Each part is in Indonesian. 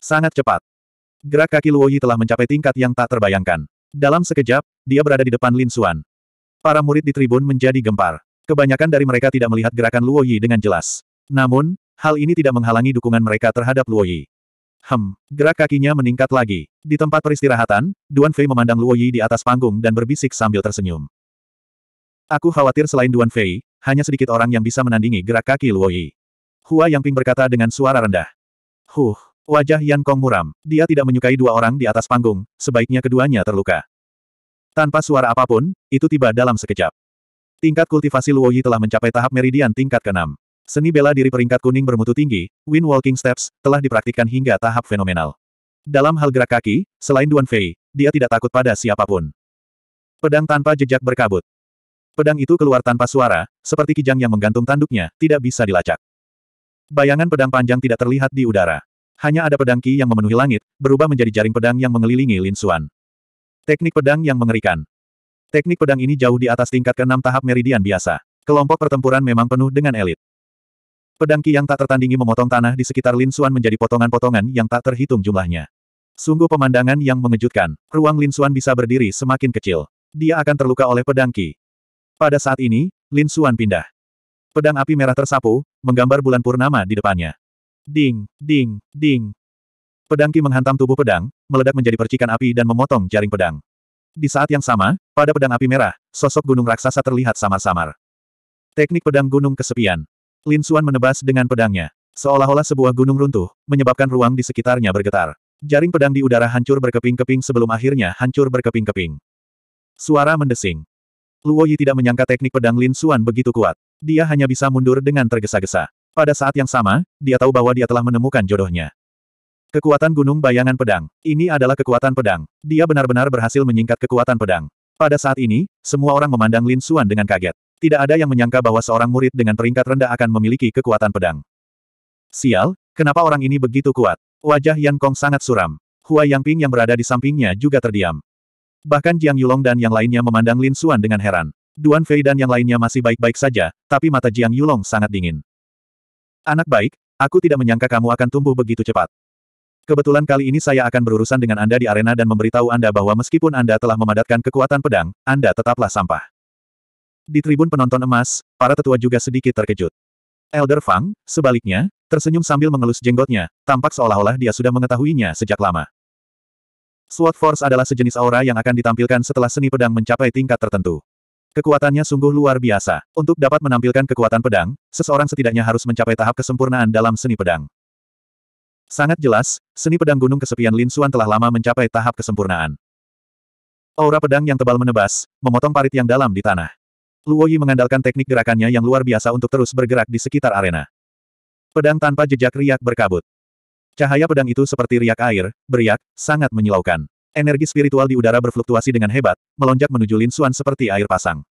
Sangat cepat. Gerak kaki Luo telah mencapai tingkat yang tak terbayangkan. Dalam sekejap, dia berada di depan Lin Xuan. Para murid di tribun menjadi gempar. Kebanyakan dari mereka tidak melihat gerakan Luo dengan jelas. Namun, hal ini tidak menghalangi dukungan mereka terhadap Luo Yi. Hem, gerak kakinya meningkat lagi. Di tempat peristirahatan, Duan Fei memandang Luo di atas panggung dan berbisik sambil tersenyum. Aku khawatir selain Duan Fei, hanya sedikit orang yang bisa menandingi gerak kaki Luo Hua Yangping berkata dengan suara rendah. Huh, Wajah Yan Kong muram, dia tidak menyukai dua orang di atas panggung, sebaiknya keduanya terluka. Tanpa suara apapun, itu tiba dalam sekejap. Tingkat kultivasi Luoyi telah mencapai tahap meridian tingkat ke-6. Seni bela diri peringkat kuning bermutu tinggi, Wind Walking Steps, telah dipraktikkan hingga tahap fenomenal. Dalam hal gerak kaki, selain Duan Fei, dia tidak takut pada siapapun. Pedang tanpa jejak berkabut. Pedang itu keluar tanpa suara, seperti kijang yang menggantung tanduknya, tidak bisa dilacak. Bayangan pedang panjang tidak terlihat di udara. Hanya ada pedang Qi yang memenuhi langit, berubah menjadi jaring pedang yang mengelilingi Lin Xuan. Teknik pedang yang mengerikan. Teknik pedang ini jauh di atas tingkat ke keenam tahap meridian biasa. Kelompok pertempuran memang penuh dengan elit. Pedang Qi yang tak tertandingi memotong tanah di sekitar Lin Xuan menjadi potongan-potongan yang tak terhitung jumlahnya. Sungguh pemandangan yang mengejutkan, ruang Lin Xuan bisa berdiri semakin kecil. Dia akan terluka oleh pedang Qi. Pada saat ini, Lin Xuan pindah. Pedang api merah tersapu, menggambar bulan purnama di depannya. Ding, ding, ding. Pedang Ki menghantam tubuh pedang, meledak menjadi percikan api dan memotong jaring pedang. Di saat yang sama, pada pedang api merah, sosok gunung raksasa terlihat samar-samar. Teknik pedang gunung kesepian. Lin Xuan menebas dengan pedangnya. Seolah-olah sebuah gunung runtuh, menyebabkan ruang di sekitarnya bergetar. Jaring pedang di udara hancur berkeping-keping sebelum akhirnya hancur berkeping-keping. Suara mendesing. Luo Yi tidak menyangka teknik pedang Lin Xuan begitu kuat. Dia hanya bisa mundur dengan tergesa-gesa. Pada saat yang sama, dia tahu bahwa dia telah menemukan jodohnya. Kekuatan Gunung Bayangan Pedang. Ini adalah kekuatan pedang. Dia benar-benar berhasil menyingkat kekuatan pedang. Pada saat ini, semua orang memandang Lin Xuan dengan kaget. Tidak ada yang menyangka bahwa seorang murid dengan peringkat rendah akan memiliki kekuatan pedang. Sial, kenapa orang ini begitu kuat? Wajah Yan Kong sangat suram. Hua Yang Ping yang berada di sampingnya juga terdiam. Bahkan Jiang Yulong dan yang lainnya memandang Lin Xuan dengan heran. Duan Fei dan yang lainnya masih baik-baik saja, tapi mata Jiang Yulong sangat dingin. Anak baik, aku tidak menyangka kamu akan tumbuh begitu cepat. Kebetulan kali ini saya akan berurusan dengan Anda di arena dan memberitahu Anda bahwa meskipun Anda telah memadatkan kekuatan pedang, Anda tetaplah sampah. Di tribun penonton emas, para tetua juga sedikit terkejut. Elder Fang, sebaliknya, tersenyum sambil mengelus jenggotnya, tampak seolah-olah dia sudah mengetahuinya sejak lama. Sword Force adalah sejenis aura yang akan ditampilkan setelah seni pedang mencapai tingkat tertentu. Kekuatannya sungguh luar biasa. Untuk dapat menampilkan kekuatan pedang, seseorang setidaknya harus mencapai tahap kesempurnaan dalam seni pedang. Sangat jelas, seni pedang gunung kesepian Lin Xuan telah lama mencapai tahap kesempurnaan. Aura pedang yang tebal menebas, memotong parit yang dalam di tanah. Luo Yi mengandalkan teknik gerakannya yang luar biasa untuk terus bergerak di sekitar arena. Pedang tanpa jejak riak berkabut. Cahaya pedang itu seperti riak air, beriak, sangat menyilaukan. Energi spiritual di udara berfluktuasi dengan hebat, melonjak menuju Lin Xuan seperti air pasang.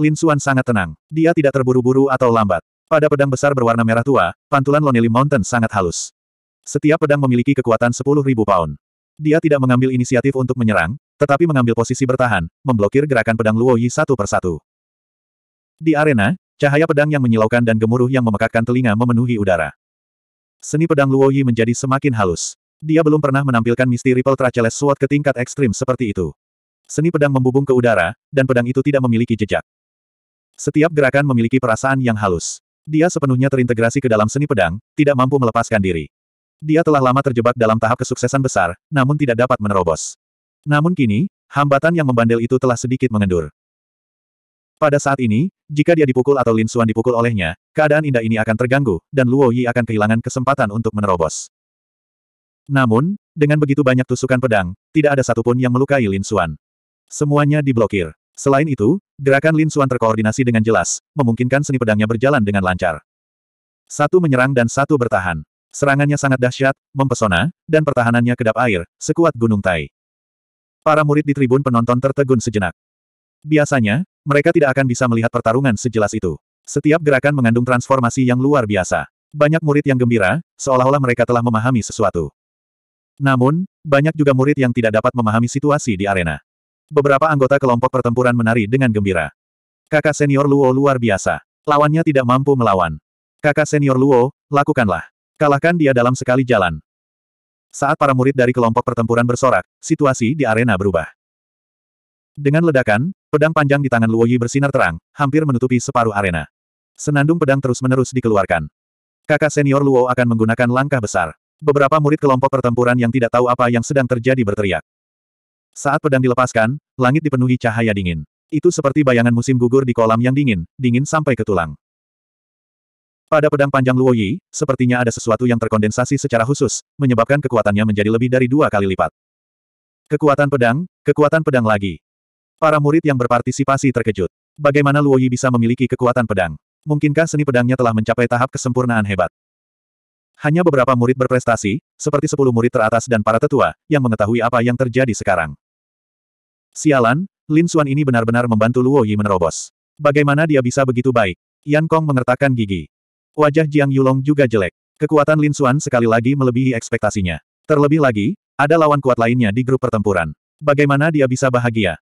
Lin Xuan sangat tenang. Dia tidak terburu-buru atau lambat. Pada pedang besar berwarna merah tua, pantulan Lonely Mountain sangat halus. Setiap pedang memiliki kekuatan 10.000 pound. Dia tidak mengambil inisiatif untuk menyerang, tetapi mengambil posisi bertahan, memblokir gerakan pedang Luo Yi satu persatu. Di arena, cahaya pedang yang menyilaukan dan gemuruh yang memekakkan telinga memenuhi udara. Seni pedang Luo Yi menjadi semakin halus. Dia belum pernah menampilkan misteri Ripple Traceles Sword ke tingkat ekstrim seperti itu. Seni pedang membubung ke udara, dan pedang itu tidak memiliki jejak. Setiap gerakan memiliki perasaan yang halus. Dia sepenuhnya terintegrasi ke dalam seni pedang, tidak mampu melepaskan diri. Dia telah lama terjebak dalam tahap kesuksesan besar, namun tidak dapat menerobos. Namun kini, hambatan yang membandel itu telah sedikit mengendur. Pada saat ini, jika dia dipukul atau Lin Suan dipukul olehnya, keadaan indah ini akan terganggu, dan Luo Yi akan kehilangan kesempatan untuk menerobos. Namun, dengan begitu banyak tusukan pedang, tidak ada satupun yang melukai Lin Xuan. Semuanya diblokir. Selain itu, gerakan Lin Xuan terkoordinasi dengan jelas, memungkinkan seni pedangnya berjalan dengan lancar. Satu menyerang dan satu bertahan. Serangannya sangat dahsyat, mempesona, dan pertahanannya kedap air, sekuat gunung Tai. Para murid di tribun penonton tertegun sejenak. Biasanya, mereka tidak akan bisa melihat pertarungan sejelas itu. Setiap gerakan mengandung transformasi yang luar biasa. Banyak murid yang gembira, seolah-olah mereka telah memahami sesuatu. Namun, banyak juga murid yang tidak dapat memahami situasi di arena. Beberapa anggota kelompok pertempuran menari dengan gembira. Kakak senior Luo luar biasa. Lawannya tidak mampu melawan. Kakak senior Luo, lakukanlah. Kalahkan dia dalam sekali jalan. Saat para murid dari kelompok pertempuran bersorak, situasi di arena berubah. Dengan ledakan, pedang panjang di tangan Luo Yi bersinar terang, hampir menutupi separuh arena. Senandung pedang terus-menerus dikeluarkan. Kakak senior Luo akan menggunakan langkah besar. Beberapa murid kelompok pertempuran yang tidak tahu apa yang sedang terjadi berteriak. Saat pedang dilepaskan, langit dipenuhi cahaya dingin. Itu seperti bayangan musim gugur di kolam yang dingin, dingin sampai ke tulang. Pada pedang panjang Luo Yi, sepertinya ada sesuatu yang terkondensasi secara khusus, menyebabkan kekuatannya menjadi lebih dari dua kali lipat. Kekuatan pedang, kekuatan pedang lagi. Para murid yang berpartisipasi terkejut. Bagaimana Luo Yi bisa memiliki kekuatan pedang? Mungkinkah seni pedangnya telah mencapai tahap kesempurnaan hebat? Hanya beberapa murid berprestasi, seperti sepuluh murid teratas dan para tetua, yang mengetahui apa yang terjadi sekarang. Sialan, Lin Xuan ini benar-benar membantu Luo Yi menerobos. Bagaimana dia bisa begitu baik? Yan Kong mengertakkan gigi. Wajah Jiang Yulong juga jelek. Kekuatan Lin Xuan sekali lagi melebihi ekspektasinya. Terlebih lagi, ada lawan kuat lainnya di grup pertempuran. Bagaimana dia bisa bahagia?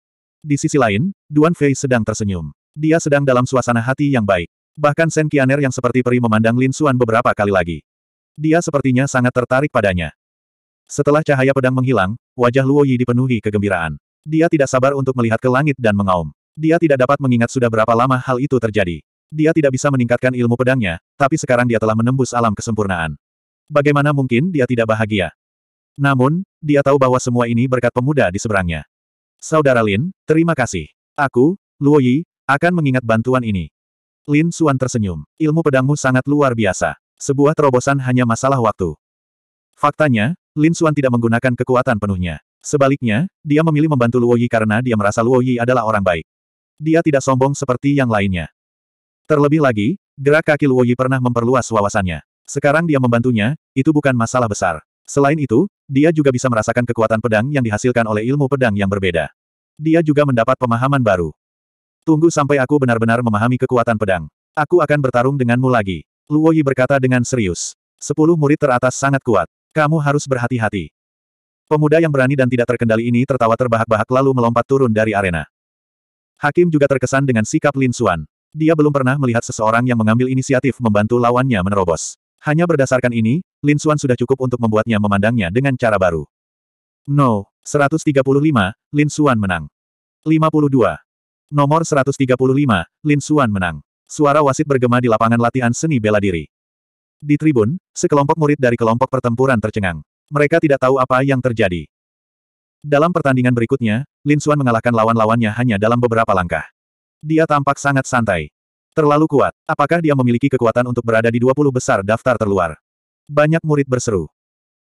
Di sisi lain, Duan Fei sedang tersenyum. Dia sedang dalam suasana hati yang baik. Bahkan Sen Qianer yang seperti peri memandang Lin Xuan beberapa kali lagi. Dia sepertinya sangat tertarik padanya. Setelah cahaya pedang menghilang, wajah Luo Yi dipenuhi kegembiraan. Dia tidak sabar untuk melihat ke langit dan mengaum. Dia tidak dapat mengingat sudah berapa lama hal itu terjadi. Dia tidak bisa meningkatkan ilmu pedangnya, tapi sekarang dia telah menembus alam kesempurnaan. Bagaimana mungkin dia tidak bahagia? Namun, dia tahu bahwa semua ini berkat pemuda di seberangnya. Saudara Lin, terima kasih. Aku, Luo Yi, akan mengingat bantuan ini. Lin Suan tersenyum. Ilmu pedangmu sangat luar biasa. Sebuah terobosan hanya masalah waktu. Faktanya, Lin Xuan tidak menggunakan kekuatan penuhnya. Sebaliknya, dia memilih membantu Luo Yi karena dia merasa Luo Yi adalah orang baik. Dia tidak sombong seperti yang lainnya. Terlebih lagi, gerak kaki Luo Yi pernah memperluas wawasannya. Sekarang dia membantunya, itu bukan masalah besar. Selain itu, dia juga bisa merasakan kekuatan pedang yang dihasilkan oleh ilmu pedang yang berbeda. Dia juga mendapat pemahaman baru. Tunggu sampai aku benar-benar memahami kekuatan pedang. Aku akan bertarung denganmu lagi. Luo Yi berkata dengan serius. Sepuluh murid teratas sangat kuat. Kamu harus berhati-hati. Pemuda yang berani dan tidak terkendali ini tertawa terbahak-bahak lalu melompat turun dari arena. Hakim juga terkesan dengan sikap Lin Xuan. Dia belum pernah melihat seseorang yang mengambil inisiatif membantu lawannya menerobos. Hanya berdasarkan ini, Lin Xuan sudah cukup untuk membuatnya memandangnya dengan cara baru. No, 135, Lin Xuan menang. 52. Nomor 135, Lin Xuan menang. Suara wasit bergema di lapangan latihan seni bela diri. Di tribun, sekelompok murid dari kelompok pertempuran tercengang. Mereka tidak tahu apa yang terjadi. Dalam pertandingan berikutnya, Lin Xuan mengalahkan lawan-lawannya hanya dalam beberapa langkah. Dia tampak sangat santai. Terlalu kuat. Apakah dia memiliki kekuatan untuk berada di 20 besar daftar terluar? Banyak murid berseru.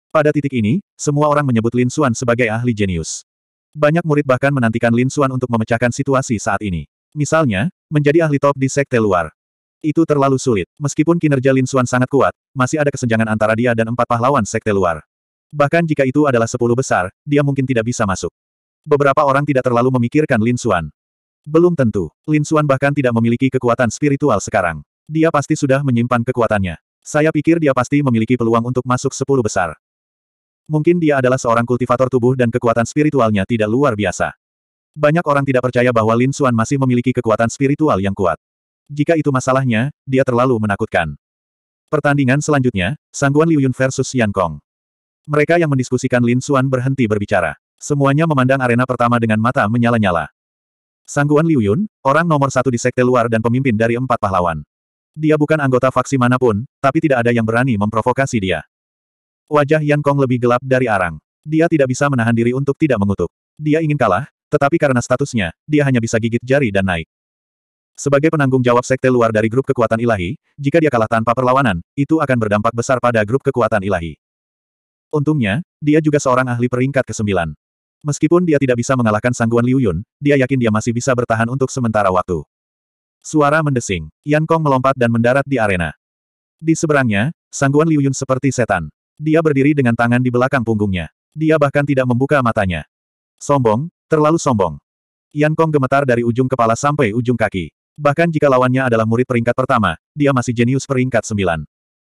Pada titik ini, semua orang menyebut Lin Xuan sebagai ahli jenius. Banyak murid bahkan menantikan Lin Xuan untuk memecahkan situasi saat ini. Misalnya, menjadi ahli top di sekte luar. Itu terlalu sulit. Meskipun kinerja Lin Xuan sangat kuat, masih ada kesenjangan antara dia dan empat pahlawan sekte luar. Bahkan jika itu adalah sepuluh besar, dia mungkin tidak bisa masuk. Beberapa orang tidak terlalu memikirkan Lin Xuan. Belum tentu. Lin Xuan bahkan tidak memiliki kekuatan spiritual sekarang. Dia pasti sudah menyimpan kekuatannya. Saya pikir dia pasti memiliki peluang untuk masuk sepuluh besar. Mungkin dia adalah seorang kultivator tubuh dan kekuatan spiritualnya tidak luar biasa. Banyak orang tidak percaya bahwa Lin Xuan masih memiliki kekuatan spiritual yang kuat. Jika itu masalahnya, dia terlalu menakutkan. Pertandingan selanjutnya, Sangguan Liu Yun versus Yan Kong. Mereka yang mendiskusikan Lin Xuan berhenti berbicara. Semuanya memandang arena pertama dengan mata menyala-nyala. Sangguan Liu Yun, orang nomor satu di sekte luar dan pemimpin dari empat pahlawan. Dia bukan anggota faksi manapun, tapi tidak ada yang berani memprovokasi dia. Wajah Yan Kong lebih gelap dari arang. Dia tidak bisa menahan diri untuk tidak mengutuk. Dia ingin kalah, tetapi karena statusnya, dia hanya bisa gigit jari dan naik. Sebagai penanggung jawab sekte luar dari grup kekuatan ilahi, jika dia kalah tanpa perlawanan, itu akan berdampak besar pada grup kekuatan ilahi. Untungnya, dia juga seorang ahli peringkat ke-9. Meskipun dia tidak bisa mengalahkan sangguan Liu Yun, dia yakin dia masih bisa bertahan untuk sementara waktu. Suara mendesing, Yan Kong melompat dan mendarat di arena. Di seberangnya, sangguan Liu Yun seperti setan. Dia berdiri dengan tangan di belakang punggungnya. Dia bahkan tidak membuka matanya. Sombong, Terlalu sombong. Yan Kong gemetar dari ujung kepala sampai ujung kaki. Bahkan jika lawannya adalah murid peringkat pertama, dia masih jenius peringkat sembilan.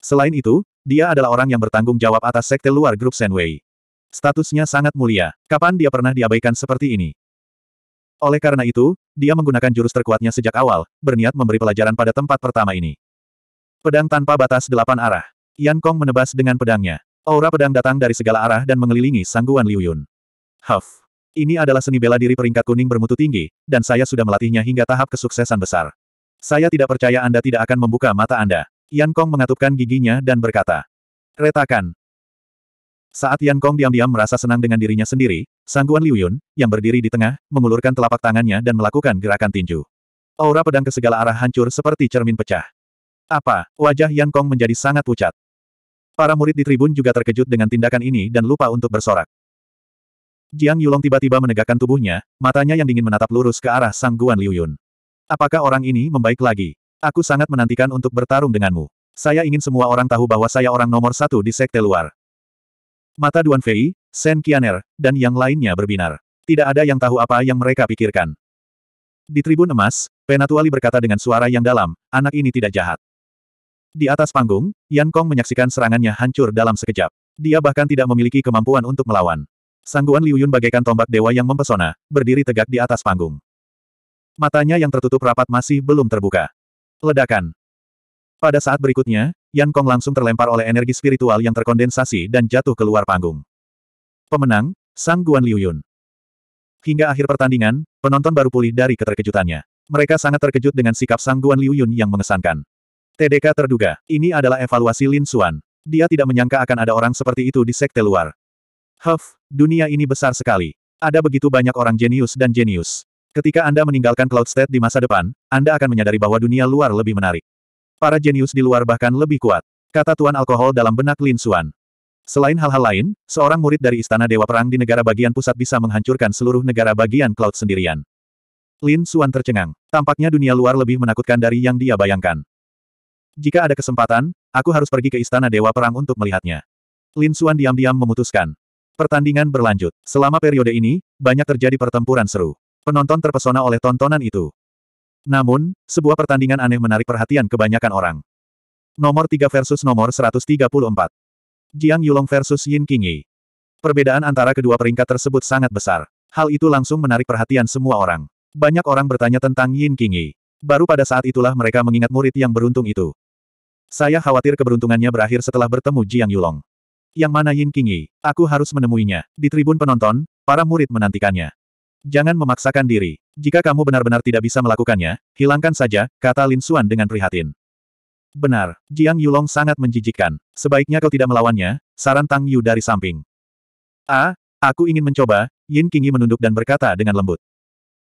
Selain itu, dia adalah orang yang bertanggung jawab atas sekte luar grup Senwei. Statusnya sangat mulia. Kapan dia pernah diabaikan seperti ini? Oleh karena itu, dia menggunakan jurus terkuatnya sejak awal, berniat memberi pelajaran pada tempat pertama ini. Pedang tanpa batas delapan arah. Yan Kong menebas dengan pedangnya. Aura pedang datang dari segala arah dan mengelilingi sangguan Liu Yun. Huff. Ini adalah seni bela diri peringkat kuning bermutu tinggi, dan saya sudah melatihnya hingga tahap kesuksesan besar. Saya tidak percaya Anda tidak akan membuka mata Anda. Yan Kong mengatupkan giginya dan berkata, Retakan. Saat Yan Kong diam-diam merasa senang dengan dirinya sendiri, Sangguan Liu Yun, yang berdiri di tengah, mengulurkan telapak tangannya dan melakukan gerakan tinju. Aura pedang ke segala arah hancur seperti cermin pecah. Apa? Wajah Yan Kong menjadi sangat pucat. Para murid di tribun juga terkejut dengan tindakan ini dan lupa untuk bersorak. Jiang Yulong tiba-tiba menegakkan tubuhnya, matanya yang dingin menatap lurus ke arah Sang Guan Liuyun. Apakah orang ini membaik lagi? Aku sangat menantikan untuk bertarung denganmu. Saya ingin semua orang tahu bahwa saya orang nomor satu di sekte luar. Mata Duan Fei, Shen Qianer, dan yang lainnya berbinar. Tidak ada yang tahu apa yang mereka pikirkan. Di tribun emas, Penatuali berkata dengan suara yang dalam, anak ini tidak jahat. Di atas panggung, Yan Kong menyaksikan serangannya hancur dalam sekejap. Dia bahkan tidak memiliki kemampuan untuk melawan. Sangguan Liu Yun bagaikan tombak dewa yang mempesona, berdiri tegak di atas panggung. Matanya yang tertutup rapat masih belum terbuka. Ledakan. Pada saat berikutnya, Yan Kong langsung terlempar oleh energi spiritual yang terkondensasi dan jatuh keluar panggung. Pemenang, Sangguan Liu Yun. Hingga akhir pertandingan, penonton baru pulih dari keterkejutannya. Mereka sangat terkejut dengan sikap Sangguan Liu Yun yang mengesankan. TDK terduga, ini adalah evaluasi Lin Xuan. Dia tidak menyangka akan ada orang seperti itu di sekte luar. Huff, dunia ini besar sekali. Ada begitu banyak orang jenius dan jenius. Ketika Anda meninggalkan Cloud State di masa depan, Anda akan menyadari bahwa dunia luar lebih menarik. Para jenius di luar bahkan lebih kuat. Kata Tuan Alkohol dalam benak Lin Xuan. Selain hal-hal lain, seorang murid dari Istana Dewa Perang di negara bagian pusat bisa menghancurkan seluruh negara bagian Cloud sendirian. Lin Xuan tercengang. Tampaknya dunia luar lebih menakutkan dari yang dia bayangkan. Jika ada kesempatan, aku harus pergi ke Istana Dewa Perang untuk melihatnya. Lin Xuan diam-diam memutuskan. Pertandingan berlanjut. Selama periode ini, banyak terjadi pertempuran seru. Penonton terpesona oleh tontonan itu. Namun, sebuah pertandingan aneh menarik perhatian kebanyakan orang. Nomor 3 versus nomor 134. Jiang Yulong versus Yin Qingyi. Perbedaan antara kedua peringkat tersebut sangat besar. Hal itu langsung menarik perhatian semua orang. Banyak orang bertanya tentang Yin Qingyi. Baru pada saat itulah mereka mengingat murid yang beruntung itu. Saya khawatir keberuntungannya berakhir setelah bertemu Jiang Yulong. Yang mana Yin Qingyi, aku harus menemuinya. Di tribun penonton, para murid menantikannya. Jangan memaksakan diri. Jika kamu benar-benar tidak bisa melakukannya, hilangkan saja, kata Lin Xuan dengan prihatin. Benar, Jiang Yulong sangat menjijikkan. Sebaiknya kau tidak melawannya, saran Tang Yu dari samping. Ah, aku ingin mencoba, Yin Qingyi menunduk dan berkata dengan lembut.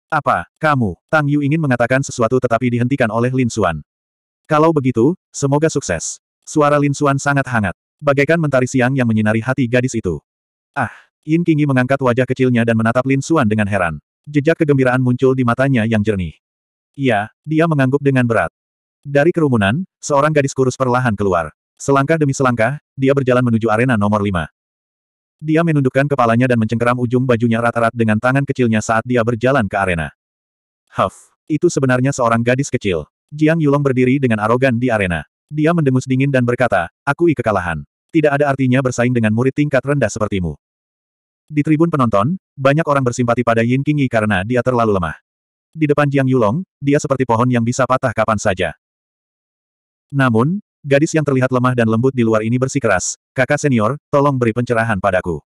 Apa, kamu, Tang Yu ingin mengatakan sesuatu tetapi dihentikan oleh Lin Xuan. Kalau begitu, semoga sukses. Suara Lin Xuan sangat hangat. Bagaikan mentari siang yang menyinari hati gadis itu. Ah! Yin Qingyi mengangkat wajah kecilnya dan menatap Lin Xuan dengan heran. Jejak kegembiraan muncul di matanya yang jernih. Iya, dia mengangguk dengan berat. Dari kerumunan, seorang gadis kurus perlahan keluar. Selangkah demi selangkah, dia berjalan menuju arena nomor lima. Dia menundukkan kepalanya dan mencengkeram ujung bajunya rata-rat dengan tangan kecilnya saat dia berjalan ke arena. Huff, itu sebenarnya seorang gadis kecil. Jiang Yulong berdiri dengan arogan di arena. Dia mendengus dingin dan berkata, akui kekalahan. Tidak ada artinya bersaing dengan murid tingkat rendah sepertimu. Di tribun penonton, banyak orang bersimpati pada Yin Qingyi karena dia terlalu lemah. Di depan Jiang Yulong, dia seperti pohon yang bisa patah kapan saja. Namun, gadis yang terlihat lemah dan lembut di luar ini bersikeras, kakak senior, tolong beri pencerahan padaku.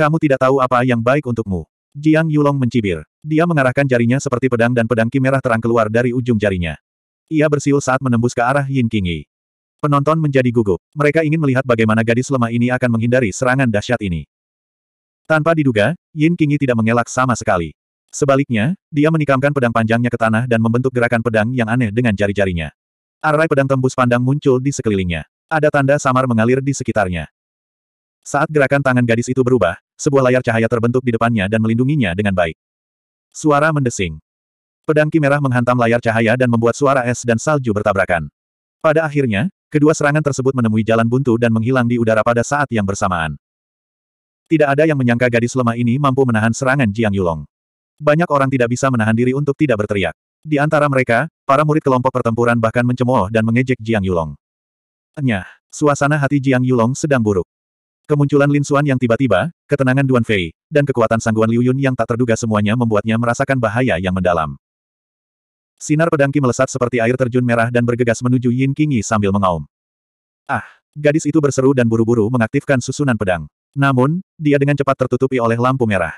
Kamu tidak tahu apa yang baik untukmu. Jiang Yulong mencibir. Dia mengarahkan jarinya seperti pedang dan pedang merah terang keluar dari ujung jarinya. Ia bersiul saat menembus ke arah Yin Qingyi. Penonton menjadi gugup. Mereka ingin melihat bagaimana gadis lemah ini akan menghindari serangan dahsyat ini. Tanpa diduga, Yin Qingyi tidak mengelak sama sekali. Sebaliknya, dia menikamkan pedang panjangnya ke tanah dan membentuk gerakan pedang yang aneh dengan jari-jarinya. Arai pedang tembus pandang muncul di sekelilingnya. Ada tanda samar mengalir di sekitarnya. Saat gerakan tangan gadis itu berubah, sebuah layar cahaya terbentuk di depannya dan melindunginya dengan baik. Suara mendesing. Pedang merah menghantam layar cahaya dan membuat suara es dan salju bertabrakan. Pada akhirnya, kedua serangan tersebut menemui jalan buntu dan menghilang di udara pada saat yang bersamaan. Tidak ada yang menyangka gadis lemah ini mampu menahan serangan Jiang Yulong. Banyak orang tidak bisa menahan diri untuk tidak berteriak. Di antara mereka, para murid kelompok pertempuran bahkan mencemooh dan mengejek Jiang Yulong. Enyah, suasana hati Jiang Yulong sedang buruk. Kemunculan Lin Xuan yang tiba-tiba, ketenangan Duan Fei, dan kekuatan sangguan Liu Yun yang tak terduga semuanya membuatnya merasakan bahaya yang mendalam. Sinar pedangki melesat seperti air terjun merah dan bergegas menuju Yin Qingyi sambil mengaum. Ah! Gadis itu berseru dan buru-buru mengaktifkan susunan pedang. Namun, dia dengan cepat tertutupi oleh lampu merah.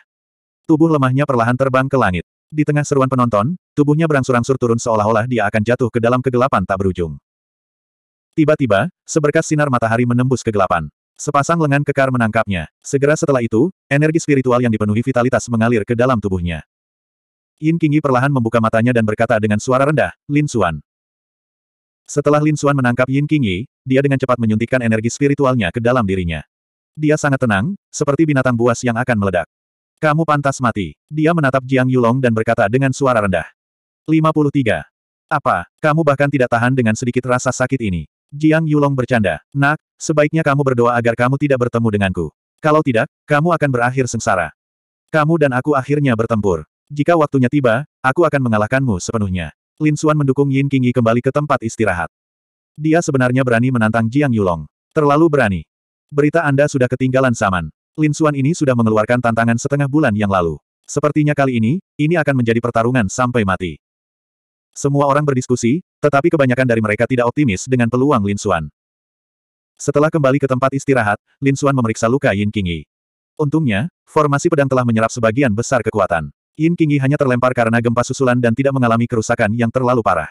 Tubuh lemahnya perlahan terbang ke langit. Di tengah seruan penonton, tubuhnya berangsur-angsur turun seolah-olah dia akan jatuh ke dalam kegelapan tak berujung. Tiba-tiba, seberkas sinar matahari menembus kegelapan. Sepasang lengan kekar menangkapnya. Segera setelah itu, energi spiritual yang dipenuhi vitalitas mengalir ke dalam tubuhnya. Yin Qingyi perlahan membuka matanya dan berkata dengan suara rendah, Lin Xuan. Setelah Lin Xuan menangkap Yin Qingyi, dia dengan cepat menyuntikkan energi spiritualnya ke dalam dirinya. Dia sangat tenang, seperti binatang buas yang akan meledak. Kamu pantas mati. Dia menatap Jiang Yulong dan berkata dengan suara rendah. 53. Apa, kamu bahkan tidak tahan dengan sedikit rasa sakit ini? Jiang Yulong bercanda. Nak, sebaiknya kamu berdoa agar kamu tidak bertemu denganku. Kalau tidak, kamu akan berakhir sengsara. Kamu dan aku akhirnya bertempur. Jika waktunya tiba, aku akan mengalahkanmu sepenuhnya. Lin Xuan mendukung Yin Qingyi kembali ke tempat istirahat. Dia sebenarnya berani menantang Jiang Yulong. Terlalu berani. Berita Anda sudah ketinggalan zaman. Lin Xuan ini sudah mengeluarkan tantangan setengah bulan yang lalu. Sepertinya kali ini, ini akan menjadi pertarungan sampai mati. Semua orang berdiskusi, tetapi kebanyakan dari mereka tidak optimis dengan peluang Lin Xuan. Setelah kembali ke tempat istirahat, Lin Xuan memeriksa luka Yin Qingyi. Untungnya, formasi pedang telah menyerap sebagian besar kekuatan. Yin Qingyi hanya terlempar karena gempa susulan dan tidak mengalami kerusakan yang terlalu parah.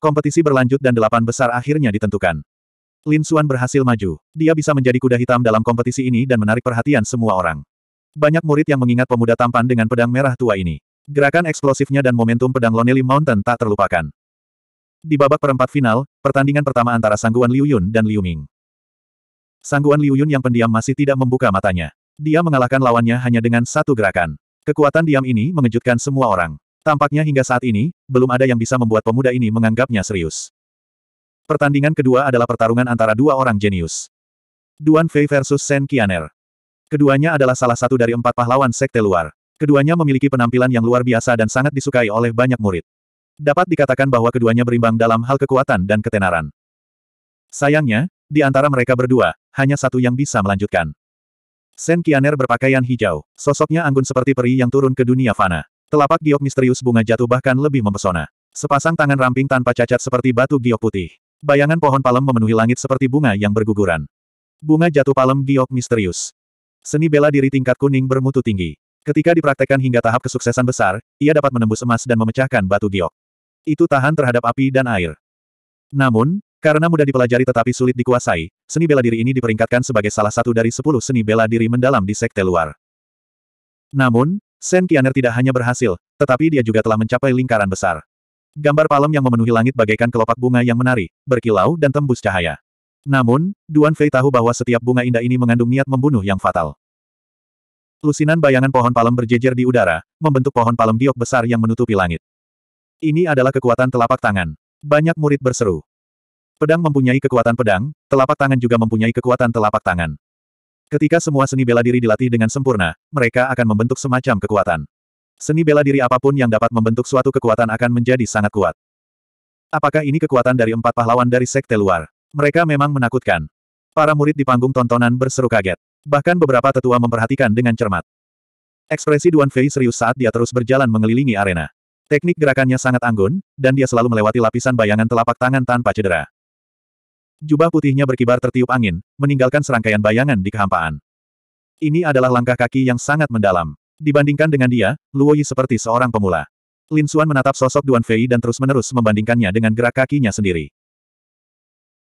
Kompetisi berlanjut dan delapan besar akhirnya ditentukan. Lin Xuan berhasil maju. Dia bisa menjadi kuda hitam dalam kompetisi ini dan menarik perhatian semua orang. Banyak murid yang mengingat pemuda tampan dengan pedang merah tua ini. Gerakan eksplosifnya dan momentum pedang Lonely Mountain tak terlupakan. Di babak perempat final, pertandingan pertama antara Sangguan Liu Yun dan Liu Ming. Sangguan Liu Yun yang pendiam masih tidak membuka matanya. Dia mengalahkan lawannya hanya dengan satu gerakan. Kekuatan diam ini mengejutkan semua orang. Tampaknya hingga saat ini, belum ada yang bisa membuat pemuda ini menganggapnya serius. Pertandingan kedua adalah pertarungan antara dua orang jenius. Duan Fei versus Shen Qianer. Keduanya adalah salah satu dari empat pahlawan sekte luar. Keduanya memiliki penampilan yang luar biasa dan sangat disukai oleh banyak murid. Dapat dikatakan bahwa keduanya berimbang dalam hal kekuatan dan ketenaran. Sayangnya, di antara mereka berdua, hanya satu yang bisa melanjutkan. Sen Kianer berpakaian hijau, sosoknya anggun seperti peri yang turun ke dunia fana. Telapak giok misterius bunga jatuh bahkan lebih mempesona. Sepasang tangan ramping tanpa cacat seperti batu giok putih. Bayangan pohon palem memenuhi langit seperti bunga yang berguguran. Bunga jatuh palem giok misterius. Seni bela diri tingkat kuning bermutu tinggi. Ketika dipraktekkan hingga tahap kesuksesan besar, ia dapat menembus emas dan memecahkan batu giok. Itu tahan terhadap api dan air. Namun, karena mudah dipelajari tetapi sulit dikuasai, seni bela diri ini diperingkatkan sebagai salah satu dari sepuluh seni bela diri mendalam di sekte luar. Namun, Sen Kianer tidak hanya berhasil, tetapi dia juga telah mencapai lingkaran besar. Gambar palem yang memenuhi langit bagaikan kelopak bunga yang menari, berkilau dan tembus cahaya. Namun, Duan Fei tahu bahwa setiap bunga indah ini mengandung niat membunuh yang fatal. Lusinan bayangan pohon palem berjejer di udara, membentuk pohon palem giok besar yang menutupi langit. Ini adalah kekuatan telapak tangan. Banyak murid berseru. Pedang mempunyai kekuatan pedang, telapak tangan juga mempunyai kekuatan telapak tangan. Ketika semua seni bela diri dilatih dengan sempurna, mereka akan membentuk semacam kekuatan. Seni bela diri apapun yang dapat membentuk suatu kekuatan akan menjadi sangat kuat. Apakah ini kekuatan dari empat pahlawan dari sekte luar? Mereka memang menakutkan. Para murid di panggung tontonan berseru kaget. Bahkan beberapa tetua memperhatikan dengan cermat. Ekspresi Duan Fei serius saat dia terus berjalan mengelilingi arena. Teknik gerakannya sangat anggun, dan dia selalu melewati lapisan bayangan telapak tangan tanpa cedera. Jubah putihnya berkibar tertiup angin, meninggalkan serangkaian bayangan di kehampaan. Ini adalah langkah kaki yang sangat mendalam. Dibandingkan dengan dia, Luo Yi seperti seorang pemula. Lin Xuan menatap sosok Duan Fei dan terus-menerus membandingkannya dengan gerak kakinya sendiri.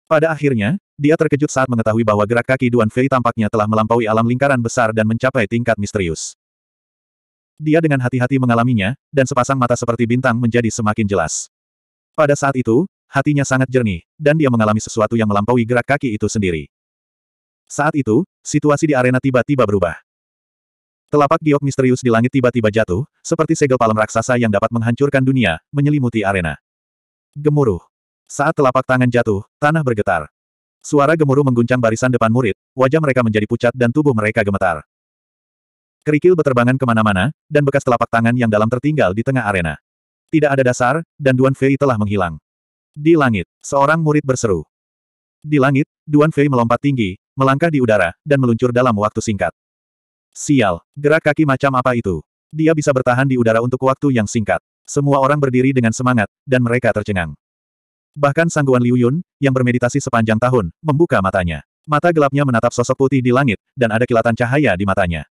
Pada akhirnya, dia terkejut saat mengetahui bahwa gerak kaki Duan Fei tampaknya telah melampaui alam lingkaran besar dan mencapai tingkat misterius. Dia dengan hati-hati mengalaminya, dan sepasang mata seperti bintang menjadi semakin jelas. Pada saat itu, hatinya sangat jernih, dan dia mengalami sesuatu yang melampaui gerak kaki itu sendiri. Saat itu, situasi di arena tiba-tiba berubah. Telapak giok misterius di langit tiba-tiba jatuh, seperti segel palem raksasa yang dapat menghancurkan dunia, menyelimuti arena. Gemuruh. Saat telapak tangan jatuh, tanah bergetar. Suara gemuruh mengguncang barisan depan murid, wajah mereka menjadi pucat dan tubuh mereka gemetar. Kerikil beterbangan kemana-mana, dan bekas telapak tangan yang dalam tertinggal di tengah arena. Tidak ada dasar, dan Duan Fei telah menghilang. Di langit, seorang murid berseru. Di langit, Duan Fei melompat tinggi, melangkah di udara, dan meluncur dalam waktu singkat. Sial, gerak kaki macam apa itu? Dia bisa bertahan di udara untuk waktu yang singkat. Semua orang berdiri dengan semangat, dan mereka tercengang. Bahkan sangguan Liu Yun, yang bermeditasi sepanjang tahun, membuka matanya. Mata gelapnya menatap sosok putih di langit, dan ada kilatan cahaya di matanya.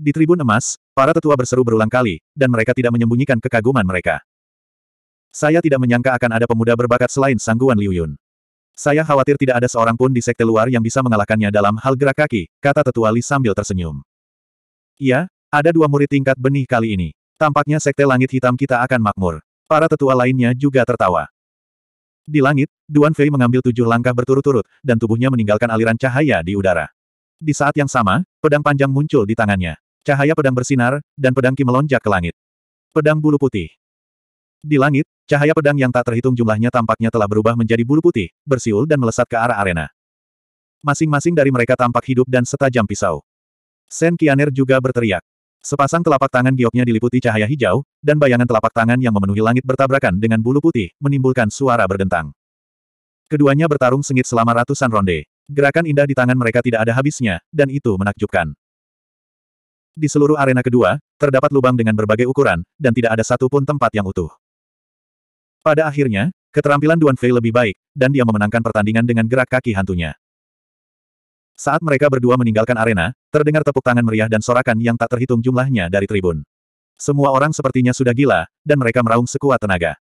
Di tribun emas, para tetua berseru berulang kali, dan mereka tidak menyembunyikan kekaguman mereka. Saya tidak menyangka akan ada pemuda berbakat selain Sangguan Liu Yun. Saya khawatir tidak ada seorang pun di sekte luar yang bisa mengalahkannya dalam hal gerak kaki, kata tetua Li sambil tersenyum. Iya, ada dua murid tingkat benih kali ini. Tampaknya sekte langit hitam kita akan makmur. Para tetua lainnya juga tertawa. Di langit, Duan Fei mengambil tujuh langkah berturut-turut, dan tubuhnya meninggalkan aliran cahaya di udara. Di saat yang sama, pedang panjang muncul di tangannya. Cahaya pedang bersinar, dan pedang ki melonjak ke langit. Pedang bulu putih. Di langit, cahaya pedang yang tak terhitung jumlahnya tampaknya telah berubah menjadi bulu putih, bersiul dan melesat ke arah arena. Masing-masing dari mereka tampak hidup dan setajam pisau. Sen Kianer juga berteriak. Sepasang telapak tangan gioknya diliputi cahaya hijau, dan bayangan telapak tangan yang memenuhi langit bertabrakan dengan bulu putih, menimbulkan suara berdentang. Keduanya bertarung sengit selama ratusan ronde. Gerakan indah di tangan mereka tidak ada habisnya, dan itu menakjubkan. Di seluruh arena kedua, terdapat lubang dengan berbagai ukuran, dan tidak ada satupun tempat yang utuh. Pada akhirnya, keterampilan Duan Fei lebih baik, dan dia memenangkan pertandingan dengan gerak kaki hantunya. Saat mereka berdua meninggalkan arena, terdengar tepuk tangan meriah dan sorakan yang tak terhitung jumlahnya dari tribun. Semua orang sepertinya sudah gila, dan mereka meraung sekuat tenaga.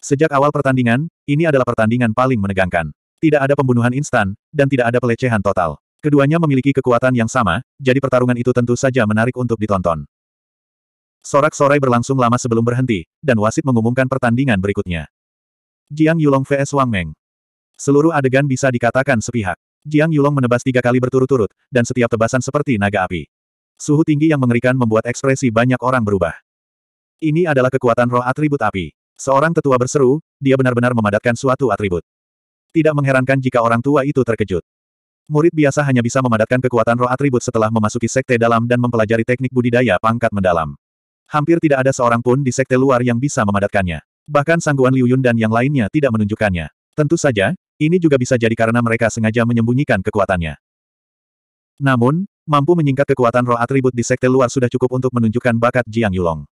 Sejak awal pertandingan, ini adalah pertandingan paling menegangkan. Tidak ada pembunuhan instan, dan tidak ada pelecehan total. Keduanya memiliki kekuatan yang sama, jadi pertarungan itu tentu saja menarik untuk ditonton. Sorak-sorai berlangsung lama sebelum berhenti, dan wasit mengumumkan pertandingan berikutnya. Jiang Yulong vs Wang Meng. Seluruh adegan bisa dikatakan sepihak. Jiang Yulong menebas tiga kali berturut-turut, dan setiap tebasan seperti naga api. Suhu tinggi yang mengerikan membuat ekspresi banyak orang berubah. Ini adalah kekuatan roh atribut api. Seorang tetua berseru, dia benar-benar memadatkan suatu atribut. Tidak mengherankan jika orang tua itu terkejut. Murid biasa hanya bisa memadatkan kekuatan roh atribut setelah memasuki sekte dalam dan mempelajari teknik budidaya pangkat mendalam. Hampir tidak ada seorang pun di sekte luar yang bisa memadatkannya. Bahkan sangguan Liu Yun dan yang lainnya tidak menunjukkannya. Tentu saja, ini juga bisa jadi karena mereka sengaja menyembunyikan kekuatannya. Namun, mampu menyingkat kekuatan roh atribut di sekte luar sudah cukup untuk menunjukkan bakat Jiang Yulong.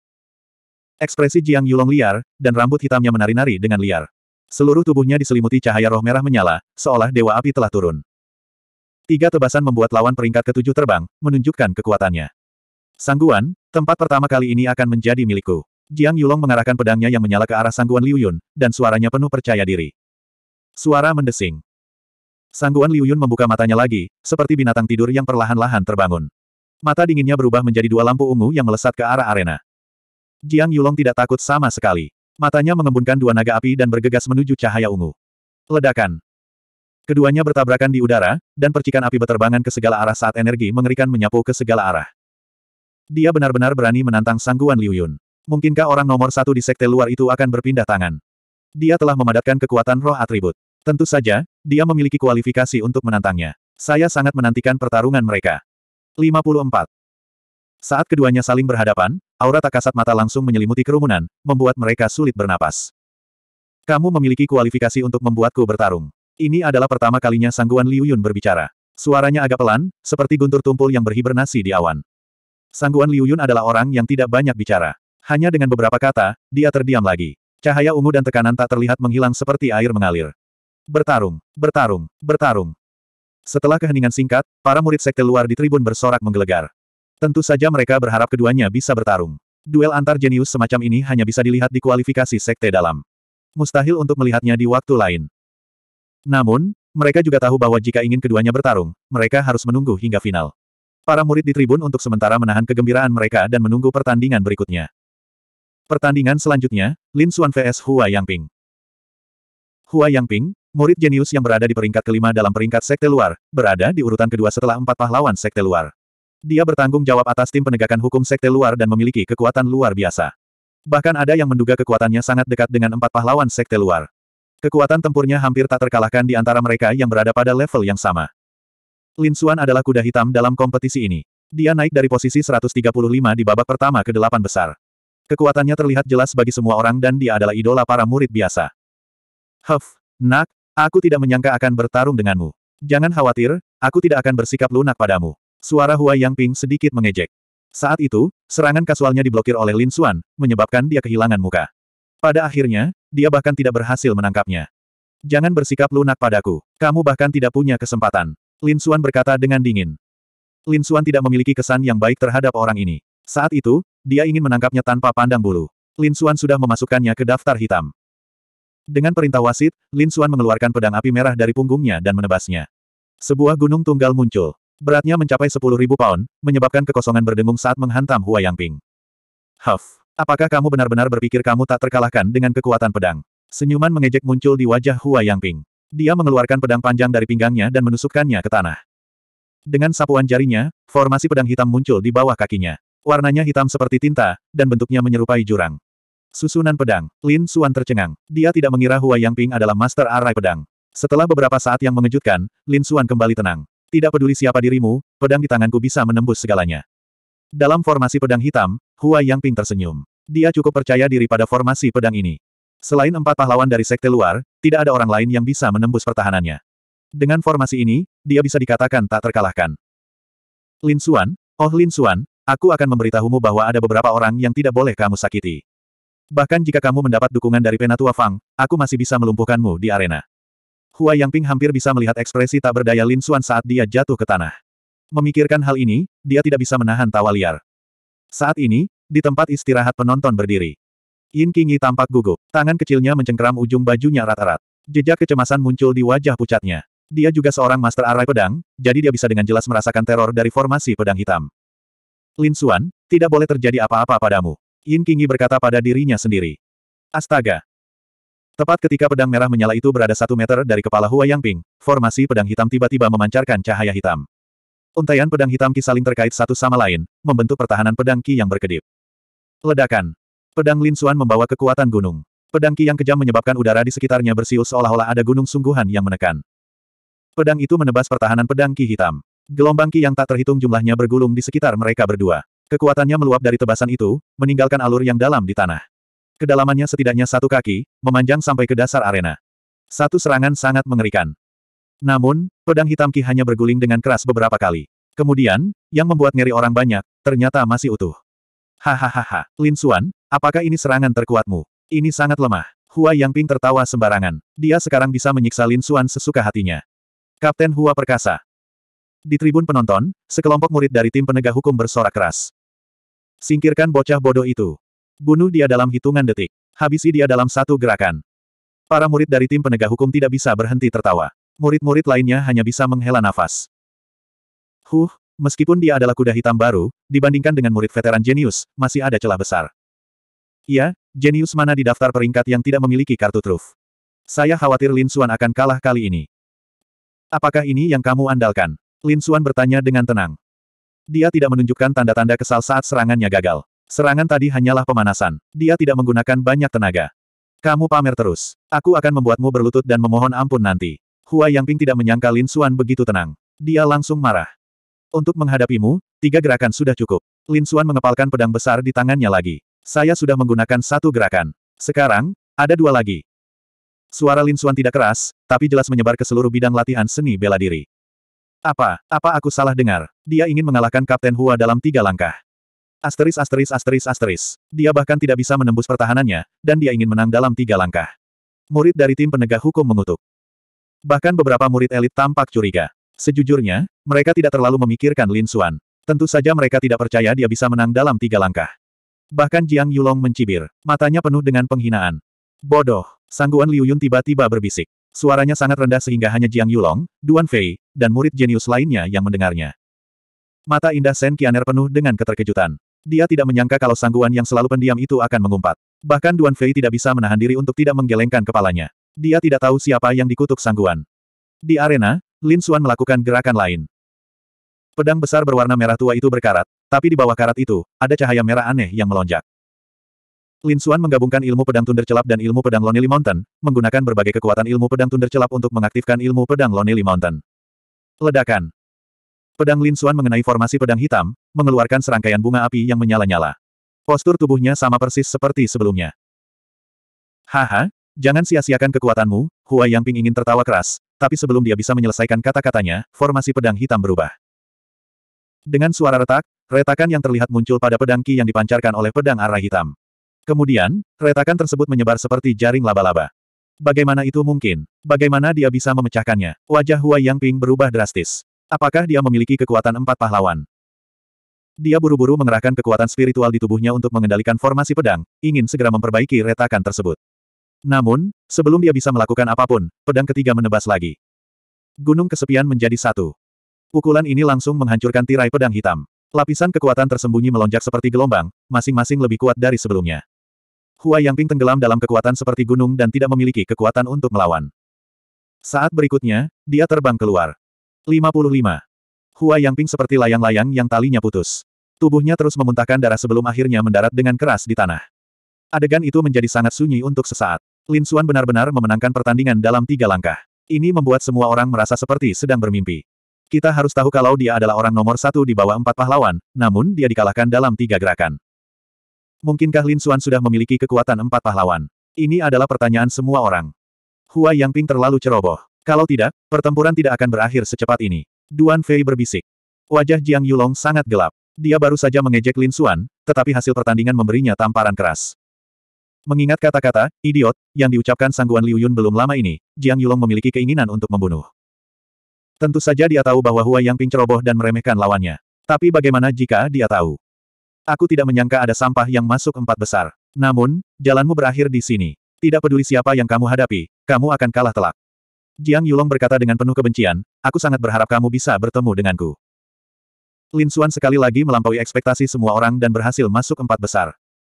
Ekspresi Jiang Yulong liar, dan rambut hitamnya menari-nari dengan liar. Seluruh tubuhnya diselimuti cahaya roh merah menyala, seolah dewa api telah turun. Tiga tebasan membuat lawan peringkat ketujuh terbang, menunjukkan kekuatannya. Sangguan, tempat pertama kali ini akan menjadi milikku. Jiang Yulong mengarahkan pedangnya yang menyala ke arah Sangguan Liuyun, dan suaranya penuh percaya diri. Suara mendesing. Sangguan Liuyun membuka matanya lagi, seperti binatang tidur yang perlahan-lahan terbangun. Mata dinginnya berubah menjadi dua lampu ungu yang melesat ke arah arena. Jiang Yulong tidak takut sama sekali. Matanya mengembunkan dua naga api dan bergegas menuju cahaya ungu. Ledakan. Keduanya bertabrakan di udara, dan percikan api beterbangan ke segala arah saat energi mengerikan menyapu ke segala arah. Dia benar-benar berani menantang sangguan Liu Yun. Mungkinkah orang nomor satu di sekte luar itu akan berpindah tangan? Dia telah memadatkan kekuatan roh atribut. Tentu saja, dia memiliki kualifikasi untuk menantangnya. Saya sangat menantikan pertarungan mereka. 54. Saat keduanya saling berhadapan, aura tak kasat mata langsung menyelimuti kerumunan, membuat mereka sulit bernapas. Kamu memiliki kualifikasi untuk membuatku bertarung. Ini adalah pertama kalinya sangguan Liu Yun berbicara. Suaranya agak pelan, seperti guntur tumpul yang berhibernasi di awan. Sangguan Liu Yun adalah orang yang tidak banyak bicara. Hanya dengan beberapa kata, dia terdiam lagi. Cahaya ungu dan tekanan tak terlihat menghilang seperti air mengalir. Bertarung, bertarung, bertarung. Setelah keheningan singkat, para murid sekte luar di tribun bersorak menggelegar. Tentu saja mereka berharap keduanya bisa bertarung. Duel antar jenius semacam ini hanya bisa dilihat di kualifikasi sekte dalam. Mustahil untuk melihatnya di waktu lain. Namun, mereka juga tahu bahwa jika ingin keduanya bertarung, mereka harus menunggu hingga final. Para murid di tribun untuk sementara menahan kegembiraan mereka dan menunggu pertandingan berikutnya. Pertandingan selanjutnya, Lin Xuan vs Hua Yangping. Hua Yangping, murid jenius yang berada di peringkat kelima dalam peringkat sekte luar, berada di urutan kedua setelah empat pahlawan sekte luar. Dia bertanggung jawab atas tim penegakan hukum sekte luar dan memiliki kekuatan luar biasa. Bahkan ada yang menduga kekuatannya sangat dekat dengan empat pahlawan sekte luar. Kekuatan tempurnya hampir tak terkalahkan di antara mereka yang berada pada level yang sama. Lin Xuan adalah kuda hitam dalam kompetisi ini. Dia naik dari posisi 135 di babak pertama ke delapan besar. Kekuatannya terlihat jelas bagi semua orang dan dia adalah idola para murid biasa. Huff, nak, aku tidak menyangka akan bertarung denganmu. Jangan khawatir, aku tidak akan bersikap lunak padamu. Suara Hua Yang Ping sedikit mengejek. Saat itu, serangan kasualnya diblokir oleh Lin Xuan, menyebabkan dia kehilangan muka. Pada akhirnya, dia bahkan tidak berhasil menangkapnya. Jangan bersikap lunak padaku. Kamu bahkan tidak punya kesempatan. Lin Xuan berkata dengan dingin. Lin Xuan tidak memiliki kesan yang baik terhadap orang ini. Saat itu, dia ingin menangkapnya tanpa pandang bulu. Lin Xuan sudah memasukkannya ke daftar hitam. Dengan perintah wasit, Lin Xuan mengeluarkan pedang api merah dari punggungnya dan menebasnya. Sebuah gunung tunggal muncul. Beratnya mencapai 10.000 pound, menyebabkan kekosongan berdengung saat menghantam Hua Yangping. Huff. Apakah kamu benar-benar berpikir kamu tak terkalahkan dengan kekuatan pedang? Senyuman mengejek muncul di wajah Hua Yangping. Dia mengeluarkan pedang panjang dari pinggangnya dan menusukkannya ke tanah. Dengan sapuan jarinya, formasi pedang hitam muncul di bawah kakinya. Warnanya hitam seperti tinta, dan bentuknya menyerupai jurang. Susunan pedang, Lin Suan tercengang. Dia tidak mengira Hua Yang Ping adalah master arai pedang. Setelah beberapa saat yang mengejutkan, Lin Suan kembali tenang. Tidak peduli siapa dirimu, pedang di tanganku bisa menembus segalanya. Dalam formasi pedang hitam, Hua Yang Ping tersenyum. Dia cukup percaya diri pada formasi pedang ini. Selain empat pahlawan dari sekte luar, tidak ada orang lain yang bisa menembus pertahanannya. Dengan formasi ini, dia bisa dikatakan tak terkalahkan. Lin Xuan, oh Lin Xuan, aku akan memberitahumu bahwa ada beberapa orang yang tidak boleh kamu sakiti. Bahkan jika kamu mendapat dukungan dari Penatua Fang, aku masih bisa melumpuhkanmu di arena. Hua Yangping hampir bisa melihat ekspresi tak berdaya Lin Xuan saat dia jatuh ke tanah. Memikirkan hal ini, dia tidak bisa menahan tawa liar. Saat ini, di tempat istirahat penonton berdiri. Yin Qingyi tampak gugup. Tangan kecilnya mencengkeram ujung bajunya erat-erat. Jejak kecemasan muncul di wajah pucatnya. Dia juga seorang master arai pedang, jadi dia bisa dengan jelas merasakan teror dari formasi pedang hitam. Lin Xuan, tidak boleh terjadi apa-apa padamu. Yin Qingyi berkata pada dirinya sendiri. Astaga! Tepat ketika pedang merah menyala itu berada satu meter dari kepala Hua Yangping, formasi pedang hitam tiba-tiba memancarkan cahaya hitam. Untaian pedang hitam Ki saling terkait satu sama lain, membentuk pertahanan pedang Ki yang berkedip. Ledakan! Pedang Lin Xuan membawa kekuatan gunung. Pedang Ki yang kejam menyebabkan udara di sekitarnya bersiul seolah-olah ada gunung sungguhan yang menekan. Pedang itu menebas pertahanan pedang Ki hitam. Gelombang Ki yang tak terhitung jumlahnya bergulung di sekitar mereka berdua. Kekuatannya meluap dari tebasan itu, meninggalkan alur yang dalam di tanah. Kedalamannya setidaknya satu kaki, memanjang sampai ke dasar arena. Satu serangan sangat mengerikan. Namun, pedang hitam Ki hanya berguling dengan keras beberapa kali. Kemudian, yang membuat ngeri orang banyak, ternyata masih utuh. Hahaha, Lin Xuan, Apakah ini serangan terkuatmu? Ini sangat lemah. Hua Yangping tertawa sembarangan. Dia sekarang bisa menyiksa Lin Xuan sesuka hatinya. Kapten Hua perkasa. Di tribun penonton, sekelompok murid dari tim penegak hukum bersorak keras. Singkirkan bocah bodoh itu. Bunuh dia dalam hitungan detik. Habisi dia dalam satu gerakan. Para murid dari tim penegak hukum tidak bisa berhenti tertawa. Murid-murid lainnya hanya bisa menghela nafas. Huh, meskipun dia adalah kuda hitam baru, dibandingkan dengan murid veteran jenius, masih ada celah besar. Iya, jenius mana di daftar peringkat yang tidak memiliki kartu truf? Saya khawatir Lin Xuan akan kalah kali ini. Apakah ini yang kamu andalkan? Lin Xuan bertanya dengan tenang. Dia tidak menunjukkan tanda-tanda kesal saat serangannya gagal. Serangan tadi hanyalah pemanasan. Dia tidak menggunakan banyak tenaga. Kamu pamer terus. Aku akan membuatmu berlutut dan memohon ampun nanti. Hua Yangping tidak menyangka Lin Xuan begitu tenang. Dia langsung marah. Untuk menghadapimu, tiga gerakan sudah cukup. Lin Xuan mengepalkan pedang besar di tangannya lagi. Saya sudah menggunakan satu gerakan. Sekarang, ada dua lagi. Suara Lin Xuan tidak keras, tapi jelas menyebar ke seluruh bidang latihan seni bela diri. Apa, apa aku salah dengar? Dia ingin mengalahkan Kapten Hua dalam tiga langkah. Asteris asteris asteris asteris. Dia bahkan tidak bisa menembus pertahanannya, dan dia ingin menang dalam tiga langkah. Murid dari tim penegak hukum mengutuk. Bahkan beberapa murid elit tampak curiga. Sejujurnya, mereka tidak terlalu memikirkan Lin Xuan. Tentu saja mereka tidak percaya dia bisa menang dalam tiga langkah. Bahkan Jiang Yulong mencibir, matanya penuh dengan penghinaan. Bodoh, sangguan Liu Yun tiba-tiba berbisik. Suaranya sangat rendah sehingga hanya Jiang Yulong, Duan Fei, dan murid jenius lainnya yang mendengarnya. Mata indah Sen Qianer penuh dengan keterkejutan. Dia tidak menyangka kalau sangguan yang selalu pendiam itu akan mengumpat. Bahkan Duan Fei tidak bisa menahan diri untuk tidak menggelengkan kepalanya. Dia tidak tahu siapa yang dikutuk sangguan. Di arena, Lin Xuan melakukan gerakan lain. Pedang besar berwarna merah tua itu berkarat, tapi di bawah karat itu, ada cahaya merah aneh yang melonjak. Lin Xuan menggabungkan ilmu pedang thunder celap dan ilmu pedang Lonely Mountain, menggunakan berbagai kekuatan ilmu pedang thunder celap untuk mengaktifkan ilmu pedang Lonely Mountain. Ledakan. Pedang Lin Xuan mengenai formasi pedang hitam, mengeluarkan serangkaian bunga api yang menyala-nyala. Postur tubuhnya sama persis seperti sebelumnya. Haha, jangan sia-siakan kekuatanmu, Hua Yang Ping ingin tertawa keras, tapi sebelum dia bisa menyelesaikan kata-katanya, formasi pedang hitam berubah. Dengan suara retak, Retakan yang terlihat muncul pada pedang Ki yang dipancarkan oleh pedang arah hitam. Kemudian, retakan tersebut menyebar seperti jaring laba-laba. Bagaimana itu mungkin? Bagaimana dia bisa memecahkannya? Wajah Hua Yang Ping berubah drastis. Apakah dia memiliki kekuatan empat pahlawan? Dia buru-buru mengerahkan kekuatan spiritual di tubuhnya untuk mengendalikan formasi pedang, ingin segera memperbaiki retakan tersebut. Namun, sebelum dia bisa melakukan apapun, pedang ketiga menebas lagi. Gunung kesepian menjadi satu. Pukulan ini langsung menghancurkan tirai pedang hitam. Lapisan kekuatan tersembunyi melonjak seperti gelombang, masing-masing lebih kuat dari sebelumnya. Hua Yangping tenggelam dalam kekuatan seperti gunung dan tidak memiliki kekuatan untuk melawan. Saat berikutnya, dia terbang keluar. 55. Hua Yangping seperti layang-layang yang talinya putus. Tubuhnya terus memuntahkan darah sebelum akhirnya mendarat dengan keras di tanah. Adegan itu menjadi sangat sunyi untuk sesaat. Lin Xuan benar-benar memenangkan pertandingan dalam tiga langkah. Ini membuat semua orang merasa seperti sedang bermimpi. Kita harus tahu kalau dia adalah orang nomor satu di bawah empat pahlawan, namun dia dikalahkan dalam tiga gerakan. Mungkinkah Lin Xuan sudah memiliki kekuatan empat pahlawan? Ini adalah pertanyaan semua orang. Hua Yangping terlalu ceroboh. Kalau tidak, pertempuran tidak akan berakhir secepat ini. Duan Fei berbisik. Wajah Jiang Yulong sangat gelap. Dia baru saja mengejek Lin Xuan, tetapi hasil pertandingan memberinya tamparan keras. Mengingat kata-kata, idiot, yang diucapkan sangguan Liu Yun belum lama ini, Jiang Yulong memiliki keinginan untuk membunuh. Tentu saja dia tahu bahwa Hua Yang Ping ceroboh dan meremehkan lawannya. Tapi bagaimana jika dia tahu? Aku tidak menyangka ada sampah yang masuk empat besar. Namun, jalanmu berakhir di sini. Tidak peduli siapa yang kamu hadapi, kamu akan kalah telak. Jiang Yulong berkata dengan penuh kebencian, aku sangat berharap kamu bisa bertemu denganku. Lin Xuan sekali lagi melampaui ekspektasi semua orang dan berhasil masuk empat besar.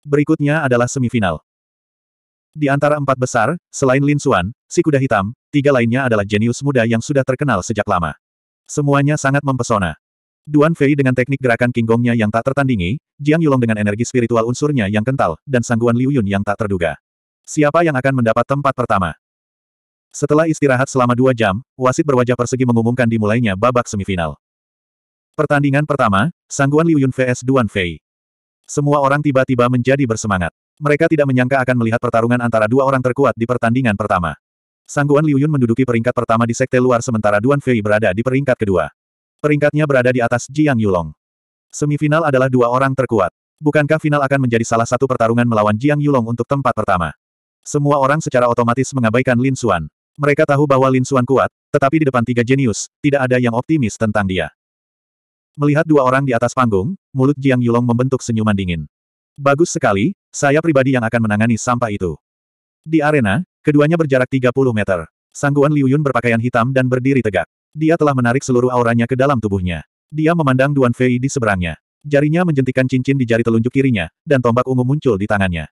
Berikutnya adalah semifinal. Di antara empat besar, selain Lin Xuan, si kuda hitam, tiga lainnya adalah jenius muda yang sudah terkenal sejak lama. Semuanya sangat mempesona. Duan Fei dengan teknik gerakan kinggongnya yang tak tertandingi, Jiang Yulong dengan energi spiritual unsurnya yang kental, dan sangguan Liu Yun yang tak terduga. Siapa yang akan mendapat tempat pertama? Setelah istirahat selama dua jam, wasit berwajah persegi mengumumkan dimulainya babak semifinal. Pertandingan pertama, sangguan Liu Yun vs Duan Fei. Semua orang tiba-tiba menjadi bersemangat. Mereka tidak menyangka akan melihat pertarungan antara dua orang terkuat di pertandingan pertama. Sangguan Liu Yun menduduki peringkat pertama di sekte luar sementara Duan Fei berada di peringkat kedua. Peringkatnya berada di atas Jiang Yulong. Semifinal adalah dua orang terkuat. Bukankah final akan menjadi salah satu pertarungan melawan Jiang Yulong untuk tempat pertama? Semua orang secara otomatis mengabaikan Lin Xuan. Mereka tahu bahwa Lin Xuan kuat, tetapi di depan tiga jenius, tidak ada yang optimis tentang dia. Melihat dua orang di atas panggung, mulut Jiang Yulong membentuk senyuman dingin. Bagus sekali, saya pribadi yang akan menangani sampah itu. Di arena, Keduanya berjarak 30 meter. Sangguan Liu Yun berpakaian hitam dan berdiri tegak. Dia telah menarik seluruh auranya ke dalam tubuhnya. Dia memandang Duan Fei di seberangnya. Jarinya menjentikan cincin di jari telunjuk kirinya, dan tombak ungu muncul di tangannya.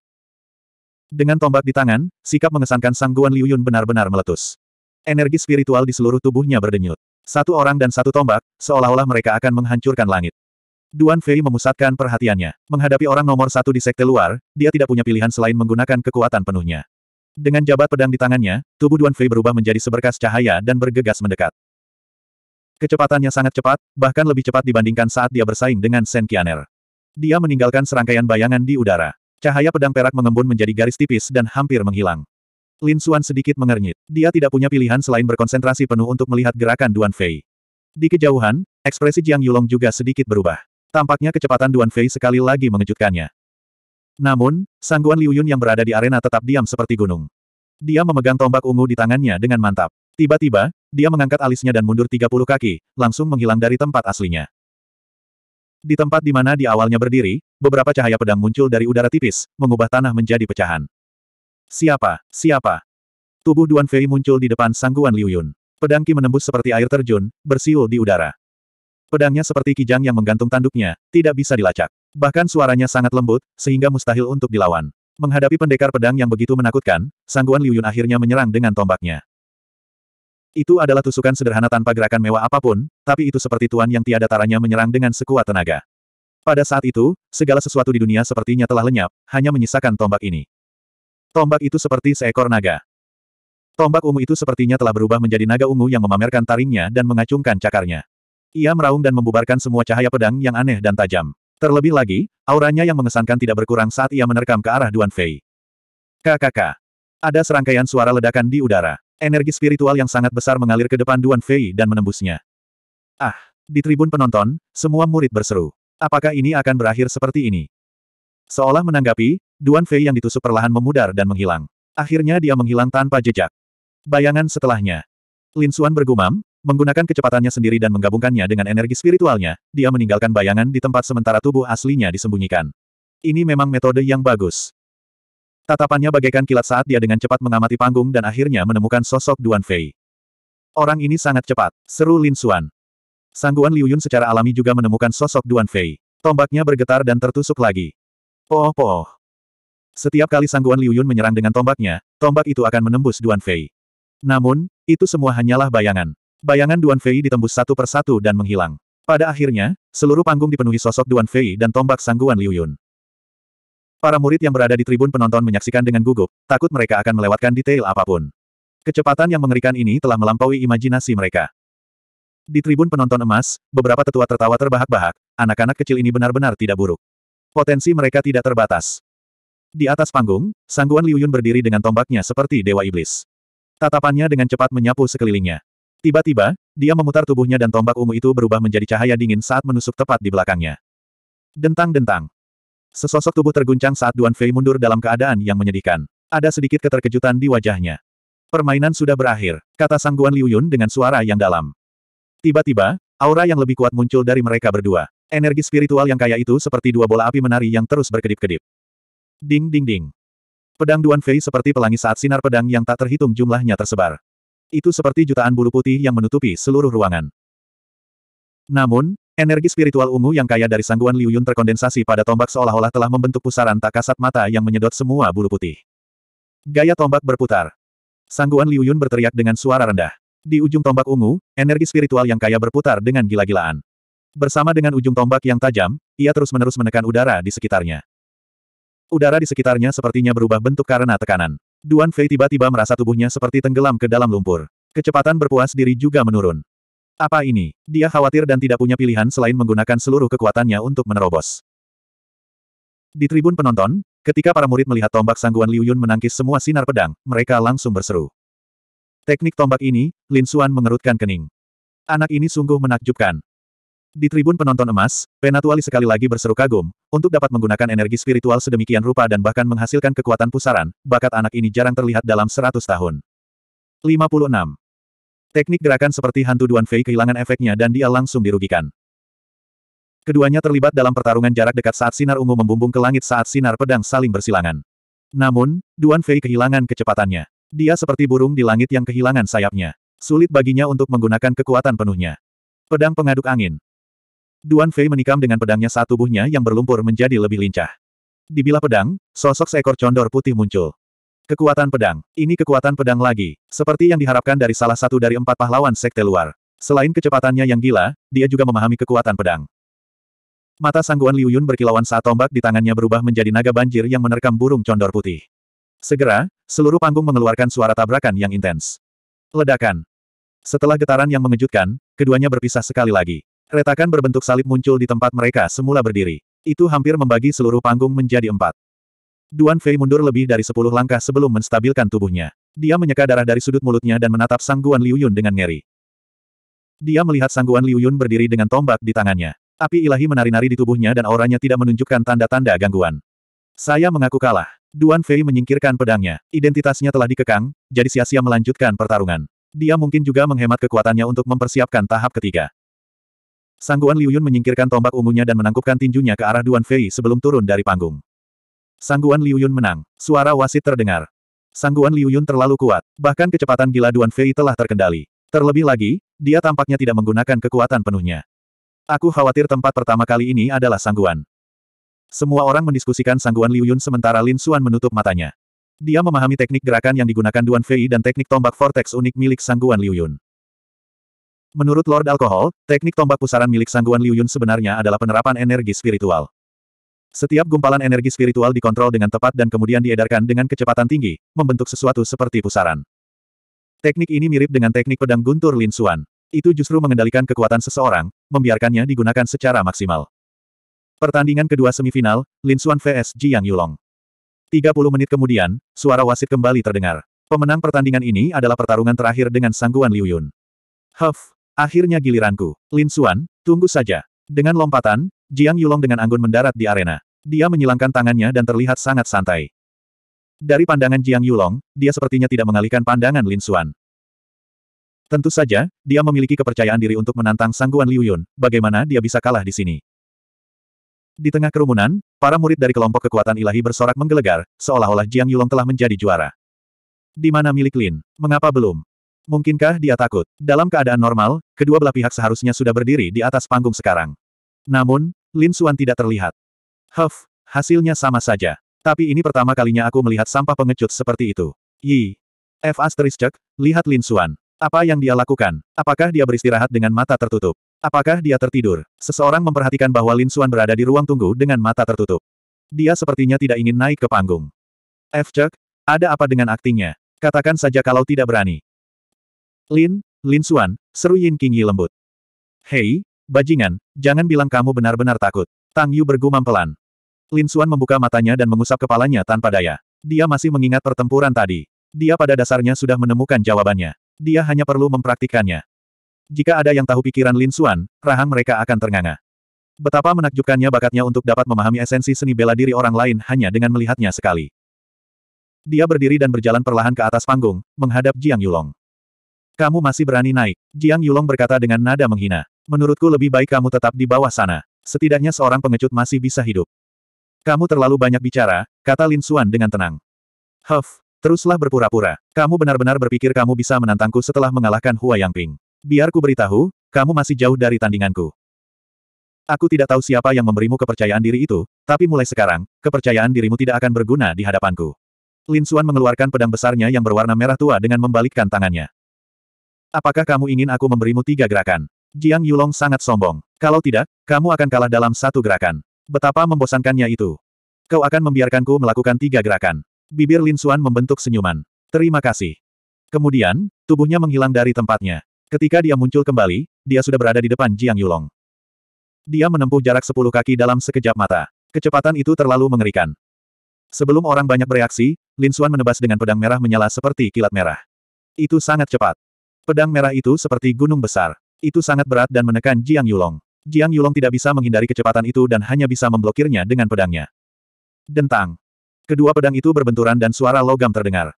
Dengan tombak di tangan, sikap mengesankan Sangguan Liu Yun benar-benar meletus. Energi spiritual di seluruh tubuhnya berdenyut. Satu orang dan satu tombak, seolah-olah mereka akan menghancurkan langit. Duan Fei memusatkan perhatiannya. Menghadapi orang nomor satu di sekte luar, dia tidak punya pilihan selain menggunakan kekuatan penuhnya. Dengan jabat pedang di tangannya, tubuh Duan Fei berubah menjadi seberkas cahaya dan bergegas mendekat. Kecepatannya sangat cepat, bahkan lebih cepat dibandingkan saat dia bersaing dengan Sen Qianer. Dia meninggalkan serangkaian bayangan di udara. Cahaya pedang perak mengembun menjadi garis tipis dan hampir menghilang. Lin Xuan sedikit mengernyit. Dia tidak punya pilihan selain berkonsentrasi penuh untuk melihat gerakan Duan Fei. Di kejauhan, ekspresi Jiang Yulong juga sedikit berubah. Tampaknya kecepatan Duan Fei sekali lagi mengejutkannya. Namun, sangguan Liu Yun yang berada di arena tetap diam seperti gunung. Dia memegang tombak ungu di tangannya dengan mantap. Tiba-tiba, dia mengangkat alisnya dan mundur 30 kaki, langsung menghilang dari tempat aslinya. Di tempat di mana di awalnya berdiri, beberapa cahaya pedang muncul dari udara tipis, mengubah tanah menjadi pecahan. Siapa? Siapa? Tubuh Duan Fei muncul di depan sangguan Liu Yun. Pedang Ki menembus seperti air terjun, bersiul di udara. Pedangnya seperti kijang yang menggantung tanduknya, tidak bisa dilacak. Bahkan suaranya sangat lembut, sehingga mustahil untuk dilawan. Menghadapi pendekar pedang yang begitu menakutkan, sangguan Liu Yun akhirnya menyerang dengan tombaknya. Itu adalah tusukan sederhana tanpa gerakan mewah apapun, tapi itu seperti tuan yang tiada taranya menyerang dengan sekuat tenaga. Pada saat itu, segala sesuatu di dunia sepertinya telah lenyap, hanya menyisakan tombak ini. Tombak itu seperti seekor naga. Tombak ungu itu sepertinya telah berubah menjadi naga ungu yang memamerkan taringnya dan mengacungkan cakarnya. Ia meraung dan membubarkan semua cahaya pedang yang aneh dan tajam. Terlebih lagi, auranya yang mengesankan tidak berkurang saat ia menerkam ke arah Duan Fei. KKK. Ada serangkaian suara ledakan di udara. Energi spiritual yang sangat besar mengalir ke depan Duan Fei dan menembusnya. Ah! Di tribun penonton, semua murid berseru. Apakah ini akan berakhir seperti ini? Seolah menanggapi, Duan Fei yang ditusuk perlahan memudar dan menghilang. Akhirnya dia menghilang tanpa jejak. Bayangan setelahnya. Lin Xuan bergumam, Menggunakan kecepatannya sendiri dan menggabungkannya dengan energi spiritualnya, dia meninggalkan bayangan di tempat sementara tubuh aslinya disembunyikan. Ini memang metode yang bagus. Tatapannya bagaikan kilat saat dia dengan cepat mengamati panggung dan akhirnya menemukan sosok Duan Fei. Orang ini sangat cepat, seru Lin Xuan. Sangguan Liu Yun secara alami juga menemukan sosok Duan Fei. Tombaknya bergetar dan tertusuk lagi. Pooh pooh. Setiap kali Sangguan Liu Yun menyerang dengan tombaknya, tombak itu akan menembus Duan Fei. Namun, itu semua hanyalah bayangan. Bayangan Duan Fei ditembus satu persatu dan menghilang. Pada akhirnya, seluruh panggung dipenuhi sosok Duan Fei dan tombak sangguan Liu Yun. Para murid yang berada di tribun penonton menyaksikan dengan gugup, takut mereka akan melewatkan detail apapun. Kecepatan yang mengerikan ini telah melampaui imajinasi mereka. Di tribun penonton emas, beberapa tetua tertawa terbahak-bahak, anak-anak kecil ini benar-benar tidak buruk. Potensi mereka tidak terbatas. Di atas panggung, Sangguan Liu Yun berdiri dengan tombaknya seperti Dewa Iblis. Tatapannya dengan cepat menyapu sekelilingnya. Tiba-tiba, dia memutar tubuhnya dan tombak ungu itu berubah menjadi cahaya dingin saat menusuk tepat di belakangnya. Dentang-dentang. Sesosok tubuh terguncang saat Duan Fei mundur dalam keadaan yang menyedihkan. Ada sedikit keterkejutan di wajahnya. Permainan sudah berakhir, kata Sangguan Liu Yun dengan suara yang dalam. Tiba-tiba, aura yang lebih kuat muncul dari mereka berdua. Energi spiritual yang kaya itu seperti dua bola api menari yang terus berkedip-kedip. Ding ding ding. Pedang Duan Fei seperti pelangi saat sinar pedang yang tak terhitung jumlahnya tersebar. Itu seperti jutaan bulu putih yang menutupi seluruh ruangan. Namun, energi spiritual ungu yang kaya dari sangguan Liu Yun terkondensasi pada tombak seolah-olah telah membentuk pusaran tak kasat mata yang menyedot semua bulu putih. Gaya tombak berputar. Sangguan Liu Yun berteriak dengan suara rendah. Di ujung tombak ungu, energi spiritual yang kaya berputar dengan gila-gilaan. Bersama dengan ujung tombak yang tajam, ia terus-menerus menekan udara di sekitarnya. Udara di sekitarnya sepertinya berubah bentuk karena tekanan. Duan Fei tiba-tiba merasa tubuhnya seperti tenggelam ke dalam lumpur. Kecepatan berpuas diri juga menurun. Apa ini? Dia khawatir dan tidak punya pilihan selain menggunakan seluruh kekuatannya untuk menerobos. Di tribun penonton, ketika para murid melihat tombak sangguan Liu Yun menangkis semua sinar pedang, mereka langsung berseru. Teknik tombak ini, Lin Xuan mengerutkan kening. Anak ini sungguh menakjubkan. Di tribun penonton emas, Penatuali sekali lagi berseru kagum, untuk dapat menggunakan energi spiritual sedemikian rupa dan bahkan menghasilkan kekuatan pusaran, bakat anak ini jarang terlihat dalam 100 tahun. 56. Teknik gerakan seperti hantu Duan Fei kehilangan efeknya dan dia langsung dirugikan. Keduanya terlibat dalam pertarungan jarak dekat saat sinar ungu membumbung ke langit saat sinar pedang saling bersilangan. Namun, Duan Fei kehilangan kecepatannya. Dia seperti burung di langit yang kehilangan sayapnya. Sulit baginya untuk menggunakan kekuatan penuhnya. Pedang pengaduk angin. Duan Fei menikam dengan pedangnya saat tubuhnya yang berlumpur menjadi lebih lincah. Di bilah pedang, sosok seekor condor putih muncul. Kekuatan pedang. Ini kekuatan pedang lagi. Seperti yang diharapkan dari salah satu dari empat pahlawan sekte luar. Selain kecepatannya yang gila, dia juga memahami kekuatan pedang. Mata sangguan Liu Yun berkilauan saat tombak di tangannya berubah menjadi naga banjir yang menerkam burung condor putih. Segera, seluruh panggung mengeluarkan suara tabrakan yang intens. Ledakan. Setelah getaran yang mengejutkan, keduanya berpisah sekali lagi. Retakan berbentuk salib muncul di tempat mereka semula berdiri. Itu hampir membagi seluruh panggung menjadi empat. Duan Fei mundur lebih dari sepuluh langkah sebelum menstabilkan tubuhnya. Dia menyeka darah dari sudut mulutnya dan menatap sangguan Liu Yun dengan ngeri. Dia melihat sangguan Liu Yun berdiri dengan tombak di tangannya. Api ilahi menari-nari di tubuhnya dan auranya tidak menunjukkan tanda-tanda gangguan. Saya mengaku kalah. Duan Fei menyingkirkan pedangnya. Identitasnya telah dikekang, jadi sia-sia melanjutkan pertarungan. Dia mungkin juga menghemat kekuatannya untuk mempersiapkan tahap ketiga. Sangguan Liu Yun menyingkirkan tombak ungunya dan menangkupkan tinjunya ke arah Duan Fei sebelum turun dari panggung. Sangguan Liu Yun menang. Suara wasit terdengar. Sangguan Liu Yun terlalu kuat, bahkan kecepatan gila Duan Fei telah terkendali. Terlebih lagi, dia tampaknya tidak menggunakan kekuatan penuhnya. Aku khawatir tempat pertama kali ini adalah Sangguan. Semua orang mendiskusikan Sangguan Liu Yun sementara Lin Xuan menutup matanya. Dia memahami teknik gerakan yang digunakan Duan Fei dan teknik tombak vortex unik milik Sangguan Liu Yun. Menurut Lord Alkohol, teknik tombak pusaran milik Sangguan Liu Yun sebenarnya adalah penerapan energi spiritual. Setiap gumpalan energi spiritual dikontrol dengan tepat dan kemudian diedarkan dengan kecepatan tinggi, membentuk sesuatu seperti pusaran. Teknik ini mirip dengan teknik pedang guntur Lin Xuan. Itu justru mengendalikan kekuatan seseorang, membiarkannya digunakan secara maksimal. Pertandingan kedua semifinal, Lin Xuan vs Jiang Yulong. 30 menit kemudian, suara wasit kembali terdengar. Pemenang pertandingan ini adalah pertarungan terakhir dengan Sangguan Liu Yun. Huff, Akhirnya giliranku. Lin Xuan, tunggu saja. Dengan lompatan, Jiang Yulong dengan anggun mendarat di arena. Dia menyilangkan tangannya dan terlihat sangat santai. Dari pandangan Jiang Yulong, dia sepertinya tidak mengalihkan pandangan Lin Xuan. Tentu saja, dia memiliki kepercayaan diri untuk menantang sangguan Liu Yun, bagaimana dia bisa kalah di sini. Di tengah kerumunan, para murid dari kelompok kekuatan ilahi bersorak menggelegar, seolah-olah Jiang Yulong telah menjadi juara. Di mana milik Lin? Mengapa belum? Mungkinkah dia takut? Dalam keadaan normal, kedua belah pihak seharusnya sudah berdiri di atas panggung sekarang. Namun, Lin Suan tidak terlihat. Huff, hasilnya sama saja. Tapi ini pertama kalinya aku melihat sampah pengecut seperti itu. Yi. F asterisk, lihat Lin Suan. Apa yang dia lakukan? Apakah dia beristirahat dengan mata tertutup? Apakah dia tertidur? Seseorang memperhatikan bahwa Lin Suan berada di ruang tunggu dengan mata tertutup. Dia sepertinya tidak ingin naik ke panggung. F cek, ada apa dengan aktingnya? Katakan saja kalau tidak berani. Lin, Lin Xuan, seru Yin Qingyi lembut. Hei, bajingan, jangan bilang kamu benar-benar takut. Tang Yu bergumam pelan. Lin Xuan membuka matanya dan mengusap kepalanya tanpa daya. Dia masih mengingat pertempuran tadi. Dia pada dasarnya sudah menemukan jawabannya. Dia hanya perlu mempraktikkannya. Jika ada yang tahu pikiran Lin Xuan, rahang mereka akan ternganga. Betapa menakjubkannya bakatnya untuk dapat memahami esensi seni bela diri orang lain hanya dengan melihatnya sekali. Dia berdiri dan berjalan perlahan ke atas panggung, menghadap Jiang Yulong. Kamu masih berani naik. Jiang Yulong berkata dengan nada menghina. Menurutku lebih baik kamu tetap di bawah sana. Setidaknya seorang pengecut masih bisa hidup. Kamu terlalu banyak bicara, kata Lin Xuan dengan tenang. Huff, teruslah berpura-pura. Kamu benar-benar berpikir kamu bisa menantangku setelah mengalahkan Hua Yangping. Biar ku beritahu, kamu masih jauh dari tandinganku. Aku tidak tahu siapa yang memberimu kepercayaan diri itu, tapi mulai sekarang, kepercayaan dirimu tidak akan berguna di hadapanku. Lin Xuan mengeluarkan pedang besarnya yang berwarna merah tua dengan membalikkan tangannya. Apakah kamu ingin aku memberimu tiga gerakan? Jiang Yulong sangat sombong. Kalau tidak, kamu akan kalah dalam satu gerakan. Betapa membosankannya itu. Kau akan membiarkanku melakukan tiga gerakan. Bibir Lin Xuan membentuk senyuman. Terima kasih. Kemudian, tubuhnya menghilang dari tempatnya. Ketika dia muncul kembali, dia sudah berada di depan Jiang Yulong. Dia menempuh jarak sepuluh kaki dalam sekejap mata. Kecepatan itu terlalu mengerikan. Sebelum orang banyak bereaksi, Lin Xuan menebas dengan pedang merah menyala seperti kilat merah. Itu sangat cepat. Pedang merah itu seperti gunung besar. Itu sangat berat dan menekan Jiang Yulong. Jiang Yulong tidak bisa menghindari kecepatan itu dan hanya bisa memblokirnya dengan pedangnya. Dentang. Kedua pedang itu berbenturan dan suara logam terdengar.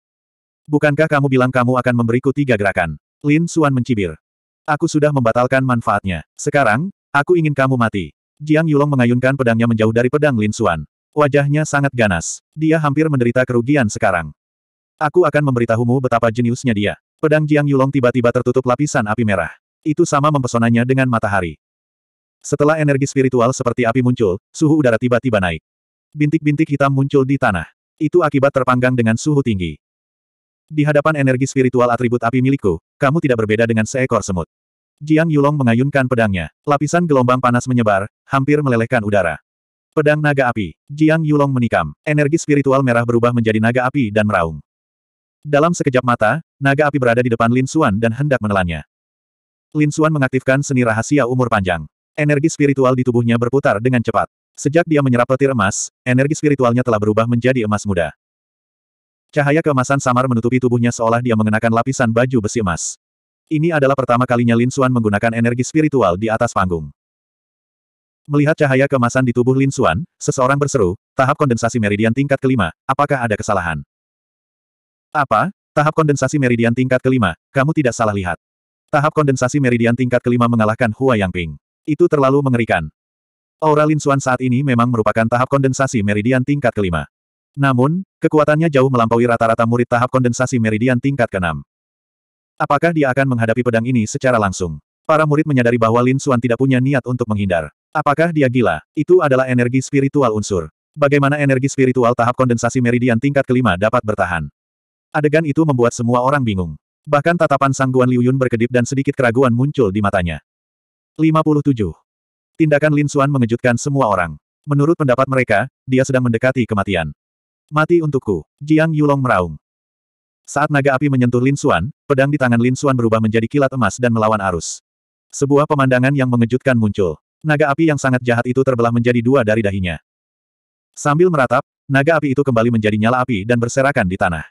Bukankah kamu bilang kamu akan memberiku tiga gerakan? Lin Suan mencibir. Aku sudah membatalkan manfaatnya. Sekarang, aku ingin kamu mati. Jiang Yulong mengayunkan pedangnya menjauh dari pedang Lin Suan. Wajahnya sangat ganas. Dia hampir menderita kerugian sekarang. Aku akan memberitahumu betapa jeniusnya dia. Pedang Jiang Yulong tiba-tiba tertutup lapisan api merah. Itu sama mempesonanya dengan matahari. Setelah energi spiritual seperti api muncul, suhu udara tiba-tiba naik. Bintik-bintik hitam muncul di tanah. Itu akibat terpanggang dengan suhu tinggi. Di hadapan energi spiritual atribut api milikku, kamu tidak berbeda dengan seekor semut. Jiang Yulong mengayunkan pedangnya. Lapisan gelombang panas menyebar, hampir melelehkan udara. Pedang naga api. Jiang Yulong menikam. Energi spiritual merah berubah menjadi naga api dan meraung. Dalam sekejap mata, naga api berada di depan Lin Xuan dan hendak menelannya. Lin Xuan mengaktifkan seni rahasia umur panjang. Energi spiritual di tubuhnya berputar dengan cepat. Sejak dia menyerap petir emas, energi spiritualnya telah berubah menjadi emas muda. Cahaya keemasan samar menutupi tubuhnya seolah dia mengenakan lapisan baju besi emas. Ini adalah pertama kalinya Lin Xuan menggunakan energi spiritual di atas panggung. Melihat cahaya keemasan di tubuh Lin Xuan, seseorang berseru, tahap kondensasi meridian tingkat kelima, apakah ada kesalahan? Apa? Tahap kondensasi meridian tingkat kelima, kamu tidak salah lihat. Tahap kondensasi meridian tingkat kelima mengalahkan Hua Yangping. Itu terlalu mengerikan. Aura Lin Xuan saat ini memang merupakan tahap kondensasi meridian tingkat kelima. Namun, kekuatannya jauh melampaui rata-rata murid tahap kondensasi meridian tingkat keenam. Apakah dia akan menghadapi pedang ini secara langsung? Para murid menyadari bahwa Lin Xuan tidak punya niat untuk menghindar. Apakah dia gila? Itu adalah energi spiritual unsur. Bagaimana energi spiritual tahap kondensasi meridian tingkat kelima dapat bertahan? Adegan itu membuat semua orang bingung. Bahkan tatapan Sang Guan Yun berkedip dan sedikit keraguan muncul di matanya. 57. Tindakan Lin Xuan mengejutkan semua orang. Menurut pendapat mereka, dia sedang mendekati kematian. Mati untukku. Jiang Yulong meraung. Saat naga api menyentuh Lin Xuan, pedang di tangan Lin Xuan berubah menjadi kilat emas dan melawan arus. Sebuah pemandangan yang mengejutkan muncul. Naga api yang sangat jahat itu terbelah menjadi dua dari dahinya. Sambil meratap, naga api itu kembali menjadi nyala api dan berserakan di tanah.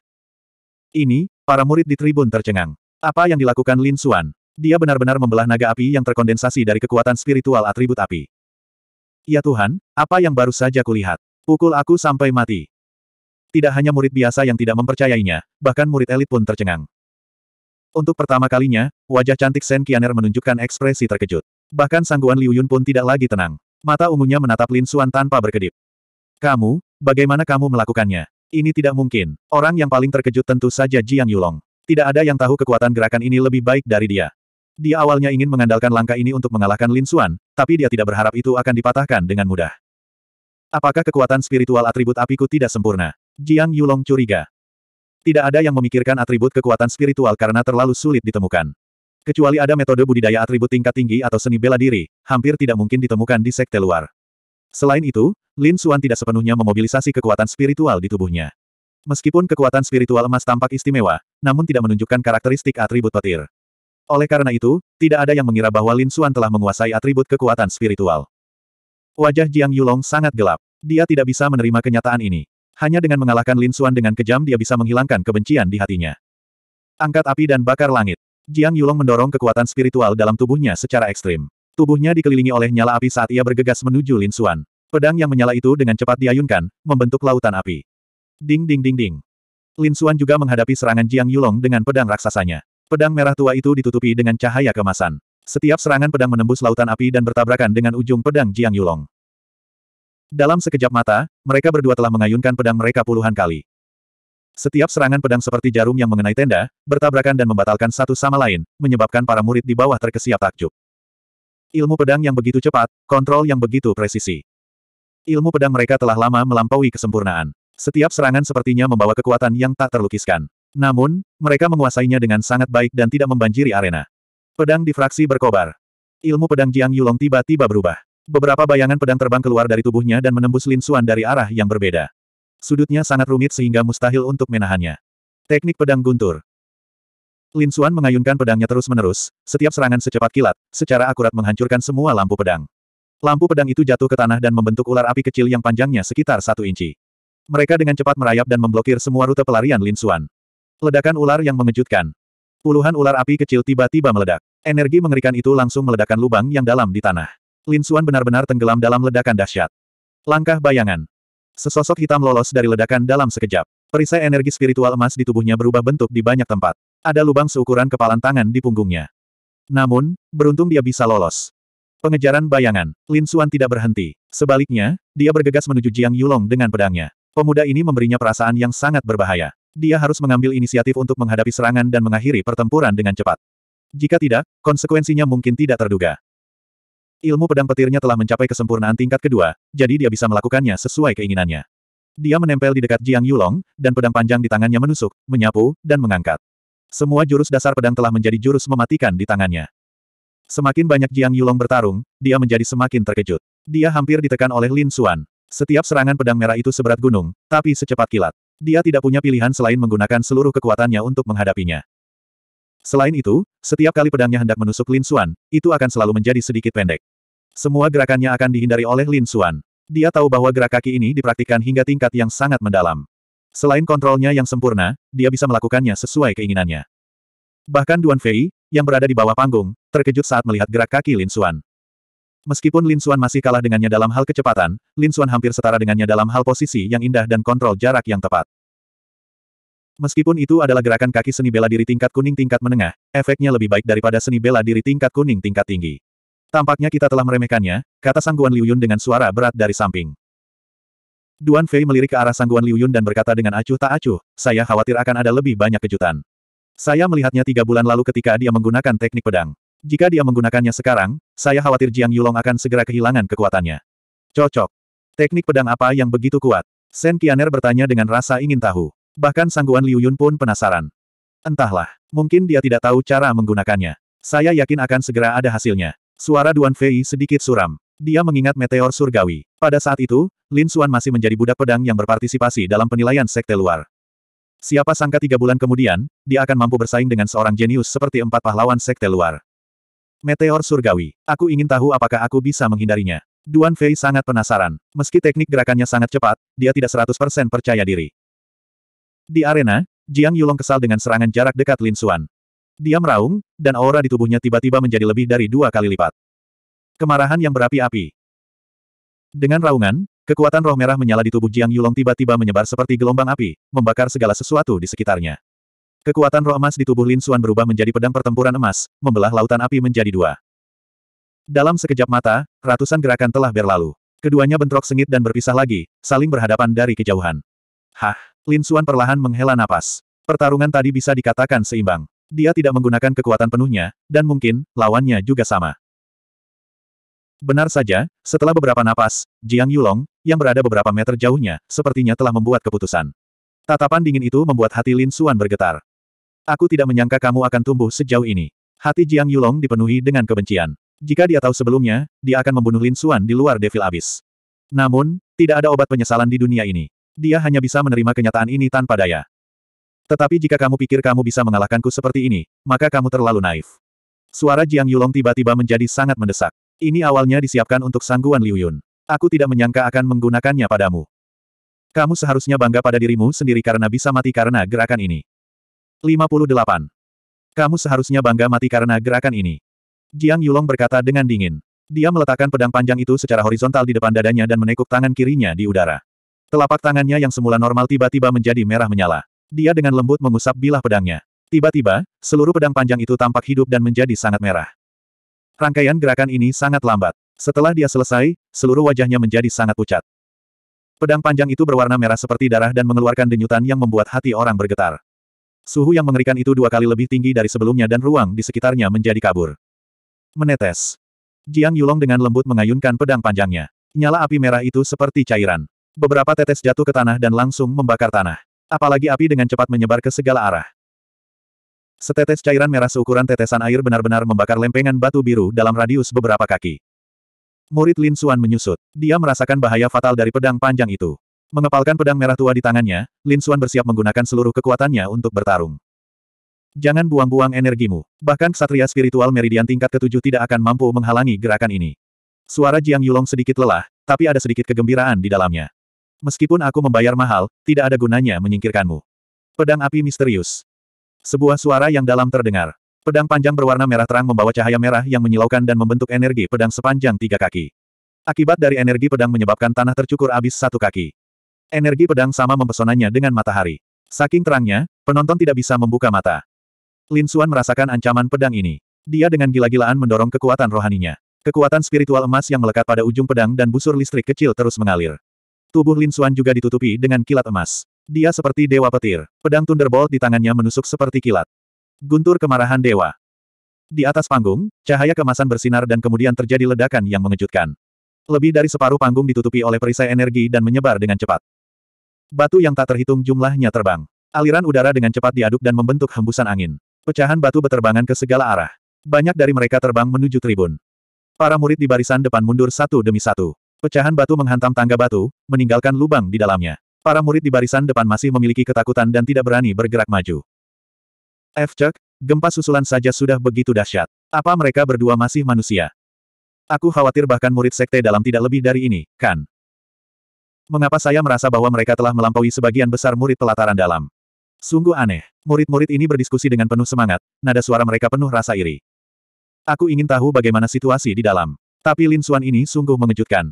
Ini, para murid di tribun tercengang. Apa yang dilakukan Lin Xuan? Dia benar-benar membelah naga api yang terkondensasi dari kekuatan spiritual atribut api. Ya Tuhan, apa yang baru saja kulihat? Pukul aku sampai mati. Tidak hanya murid biasa yang tidak mempercayainya, bahkan murid elit pun tercengang. Untuk pertama kalinya, wajah cantik Sen Qianer menunjukkan ekspresi terkejut. Bahkan sangguan Liu Yun pun tidak lagi tenang. Mata ungunya menatap Lin Xuan tanpa berkedip. Kamu, bagaimana kamu melakukannya? Ini tidak mungkin. Orang yang paling terkejut tentu saja Jiang Yulong. Tidak ada yang tahu kekuatan gerakan ini lebih baik dari dia. Dia awalnya ingin mengandalkan langkah ini untuk mengalahkan Lin Xuan, tapi dia tidak berharap itu akan dipatahkan dengan mudah. Apakah kekuatan spiritual atribut apiku tidak sempurna? Jiang Yulong curiga. Tidak ada yang memikirkan atribut kekuatan spiritual karena terlalu sulit ditemukan. Kecuali ada metode budidaya atribut tingkat tinggi atau seni bela diri, hampir tidak mungkin ditemukan di sekte luar. Selain itu, Lin Xuan tidak sepenuhnya memobilisasi kekuatan spiritual di tubuhnya. Meskipun kekuatan spiritual emas tampak istimewa, namun tidak menunjukkan karakteristik atribut petir. Oleh karena itu, tidak ada yang mengira bahwa Lin Xuan telah menguasai atribut kekuatan spiritual. Wajah Jiang Yulong sangat gelap. Dia tidak bisa menerima kenyataan ini. Hanya dengan mengalahkan Lin Xuan dengan kejam dia bisa menghilangkan kebencian di hatinya. Angkat api dan bakar langit. Jiang Yulong mendorong kekuatan spiritual dalam tubuhnya secara ekstrim. Tubuhnya dikelilingi oleh nyala api saat ia bergegas menuju Lin Xuan. Pedang yang menyala itu dengan cepat diayunkan, membentuk lautan api. Ding ding ding ding. Lin Xuan juga menghadapi serangan Jiang Yulong dengan pedang raksasanya. Pedang merah tua itu ditutupi dengan cahaya kemasan. Setiap serangan pedang menembus lautan api dan bertabrakan dengan ujung pedang Jiang Yulong. Dalam sekejap mata, mereka berdua telah mengayunkan pedang mereka puluhan kali. Setiap serangan pedang seperti jarum yang mengenai tenda, bertabrakan dan membatalkan satu sama lain, menyebabkan para murid di bawah terkesiap takjub. Ilmu pedang yang begitu cepat, kontrol yang begitu presisi. Ilmu pedang mereka telah lama melampaui kesempurnaan. Setiap serangan sepertinya membawa kekuatan yang tak terlukiskan. Namun, mereka menguasainya dengan sangat baik dan tidak membanjiri arena. Pedang difraksi berkobar. Ilmu pedang Jiang Yulong tiba-tiba berubah. Beberapa bayangan pedang terbang keluar dari tubuhnya dan menembus Lin Xuan dari arah yang berbeda. Sudutnya sangat rumit sehingga mustahil untuk menahannya. Teknik pedang guntur. Lin Xuan mengayunkan pedangnya terus-menerus, setiap serangan secepat kilat, secara akurat menghancurkan semua lampu pedang. Lampu pedang itu jatuh ke tanah dan membentuk ular api kecil yang panjangnya sekitar satu inci. Mereka dengan cepat merayap dan memblokir semua rute pelarian Lin Xuan. Ledakan ular yang mengejutkan. Puluhan ular api kecil tiba-tiba meledak. Energi mengerikan itu langsung meledakkan lubang yang dalam di tanah. Lin Xuan benar-benar tenggelam dalam ledakan dahsyat. Langkah bayangan. Sesosok hitam lolos dari ledakan dalam sekejap. Perisai energi spiritual emas di tubuhnya berubah bentuk di banyak tempat. Ada lubang seukuran kepalan tangan di punggungnya. Namun, beruntung dia bisa lolos. Pengejaran bayangan, Lin Suan tidak berhenti. Sebaliknya, dia bergegas menuju Jiang Yulong dengan pedangnya. Pemuda ini memberinya perasaan yang sangat berbahaya. Dia harus mengambil inisiatif untuk menghadapi serangan dan mengakhiri pertempuran dengan cepat. Jika tidak, konsekuensinya mungkin tidak terduga. Ilmu pedang petirnya telah mencapai kesempurnaan tingkat kedua, jadi dia bisa melakukannya sesuai keinginannya. Dia menempel di dekat Jiang Yulong, dan pedang panjang di tangannya menusuk, menyapu, dan mengangkat. Semua jurus dasar pedang telah menjadi jurus mematikan di tangannya. Semakin banyak Jiang Yulong bertarung, dia menjadi semakin terkejut. Dia hampir ditekan oleh Lin Xuan. Setiap serangan pedang merah itu seberat gunung, tapi secepat kilat. Dia tidak punya pilihan selain menggunakan seluruh kekuatannya untuk menghadapinya. Selain itu, setiap kali pedangnya hendak menusuk Lin Xuan, itu akan selalu menjadi sedikit pendek. Semua gerakannya akan dihindari oleh Lin Xuan. Dia tahu bahwa gerak kaki ini dipraktikkan hingga tingkat yang sangat mendalam. Selain kontrolnya yang sempurna, dia bisa melakukannya sesuai keinginannya. Bahkan Duan Fei, yang berada di bawah panggung, terkejut saat melihat gerak kaki Lin Xuan. Meskipun Lin Xuan masih kalah dengannya dalam hal kecepatan, Lin Xuan hampir setara dengannya dalam hal posisi yang indah dan kontrol jarak yang tepat. Meskipun itu adalah gerakan kaki seni bela diri tingkat kuning tingkat menengah, efeknya lebih baik daripada seni bela diri tingkat kuning tingkat tinggi. Tampaknya kita telah meremehkannya, kata Sangguan Liu Liuyun dengan suara berat dari samping. Duan Fei melirik ke arah sangguan Liu Yun dan berkata dengan acuh tak acuh, saya khawatir akan ada lebih banyak kejutan. Saya melihatnya tiga bulan lalu ketika dia menggunakan teknik pedang. Jika dia menggunakannya sekarang, saya khawatir Jiang Yulong akan segera kehilangan kekuatannya. Cocok. Teknik pedang apa yang begitu kuat? Sen Qianer bertanya dengan rasa ingin tahu. Bahkan sangguan Liu Yun pun penasaran. Entahlah, mungkin dia tidak tahu cara menggunakannya. Saya yakin akan segera ada hasilnya. Suara Duan Fei sedikit suram. Dia mengingat meteor surgawi. Pada saat itu, Lin Suan masih menjadi budak pedang yang berpartisipasi dalam penilaian sekte luar. Siapa sangka tiga bulan kemudian, dia akan mampu bersaing dengan seorang jenius seperti empat pahlawan sekte luar. Meteor surgawi. Aku ingin tahu apakah aku bisa menghindarinya. Duan Fei sangat penasaran. Meski teknik gerakannya sangat cepat, dia tidak 100% percaya diri. Di arena, Jiang Yulong kesal dengan serangan jarak dekat Lin Suan. Dia meraung, dan aura di tubuhnya tiba-tiba menjadi lebih dari dua kali lipat. Kemarahan yang berapi-api. Dengan raungan, kekuatan roh merah menyala di tubuh Jiang Yulong tiba-tiba menyebar seperti gelombang api, membakar segala sesuatu di sekitarnya. Kekuatan roh emas di tubuh Lin Xuan berubah menjadi pedang pertempuran emas, membelah lautan api menjadi dua. Dalam sekejap mata, ratusan gerakan telah berlalu. Keduanya bentrok sengit dan berpisah lagi, saling berhadapan dari kejauhan. Hah, Lin Xuan perlahan menghela napas. Pertarungan tadi bisa dikatakan seimbang. Dia tidak menggunakan kekuatan penuhnya, dan mungkin, lawannya juga sama. Benar saja, setelah beberapa napas, Jiang Yulong, yang berada beberapa meter jauhnya, sepertinya telah membuat keputusan. Tatapan dingin itu membuat hati Lin suan bergetar. Aku tidak menyangka kamu akan tumbuh sejauh ini. Hati Jiang Yulong dipenuhi dengan kebencian. Jika dia tahu sebelumnya, dia akan membunuh Lin suan di luar Devil Abyss. Namun, tidak ada obat penyesalan di dunia ini. Dia hanya bisa menerima kenyataan ini tanpa daya. Tetapi jika kamu pikir kamu bisa mengalahkanku seperti ini, maka kamu terlalu naif. Suara Jiang Yulong tiba-tiba menjadi sangat mendesak. Ini awalnya disiapkan untuk sangguan Liu Yun. Aku tidak menyangka akan menggunakannya padamu. Kamu seharusnya bangga pada dirimu sendiri karena bisa mati karena gerakan ini. 58. Kamu seharusnya bangga mati karena gerakan ini. Jiang Yulong berkata dengan dingin. Dia meletakkan pedang panjang itu secara horizontal di depan dadanya dan menekuk tangan kirinya di udara. Telapak tangannya yang semula normal tiba-tiba menjadi merah menyala. Dia dengan lembut mengusap bilah pedangnya. Tiba-tiba, seluruh pedang panjang itu tampak hidup dan menjadi sangat merah. Rangkaian gerakan ini sangat lambat. Setelah dia selesai, seluruh wajahnya menjadi sangat pucat. Pedang panjang itu berwarna merah seperti darah dan mengeluarkan denyutan yang membuat hati orang bergetar. Suhu yang mengerikan itu dua kali lebih tinggi dari sebelumnya dan ruang di sekitarnya menjadi kabur. Menetes. Jiang Yulong dengan lembut mengayunkan pedang panjangnya. Nyala api merah itu seperti cairan. Beberapa tetes jatuh ke tanah dan langsung membakar tanah. Apalagi api dengan cepat menyebar ke segala arah. Setetes cairan merah seukuran tetesan air benar-benar membakar lempengan batu biru dalam radius beberapa kaki. Murid Lin Suan menyusut. Dia merasakan bahaya fatal dari pedang panjang itu. Mengepalkan pedang merah tua di tangannya, Lin Suan bersiap menggunakan seluruh kekuatannya untuk bertarung. Jangan buang-buang energimu. Bahkan ksatria spiritual meridian tingkat ketujuh tidak akan mampu menghalangi gerakan ini. Suara Jiang Yulong sedikit lelah, tapi ada sedikit kegembiraan di dalamnya. Meskipun aku membayar mahal, tidak ada gunanya menyingkirkanmu. Pedang api misterius. Sebuah suara yang dalam terdengar. Pedang panjang berwarna merah terang membawa cahaya merah yang menyilaukan dan membentuk energi pedang sepanjang tiga kaki. Akibat dari energi pedang menyebabkan tanah tercukur abis satu kaki. Energi pedang sama mempesonanya dengan matahari. Saking terangnya, penonton tidak bisa membuka mata. Lin Xuan merasakan ancaman pedang ini. Dia dengan gila-gilaan mendorong kekuatan rohaninya. Kekuatan spiritual emas yang melekat pada ujung pedang dan busur listrik kecil terus mengalir. Tubuh Lin Xuan juga ditutupi dengan kilat emas. Dia seperti dewa petir. Pedang Thunderbolt di tangannya menusuk seperti kilat. Guntur kemarahan dewa. Di atas panggung, cahaya kemasan bersinar dan kemudian terjadi ledakan yang mengejutkan. Lebih dari separuh panggung ditutupi oleh perisai energi dan menyebar dengan cepat. Batu yang tak terhitung jumlahnya terbang. Aliran udara dengan cepat diaduk dan membentuk hembusan angin. Pecahan batu beterbangan ke segala arah. Banyak dari mereka terbang menuju tribun. Para murid di barisan depan mundur satu demi satu. Pecahan batu menghantam tangga batu, meninggalkan lubang di dalamnya. Para murid di barisan depan masih memiliki ketakutan dan tidak berani bergerak maju. Efcek, gempa susulan saja sudah begitu dahsyat. Apa mereka berdua masih manusia? Aku khawatir bahkan murid sekte dalam tidak lebih dari ini, kan? Mengapa saya merasa bahwa mereka telah melampaui sebagian besar murid pelataran dalam? Sungguh aneh. Murid-murid ini berdiskusi dengan penuh semangat, nada suara mereka penuh rasa iri. Aku ingin tahu bagaimana situasi di dalam. Tapi Lin Xuan ini sungguh mengejutkan.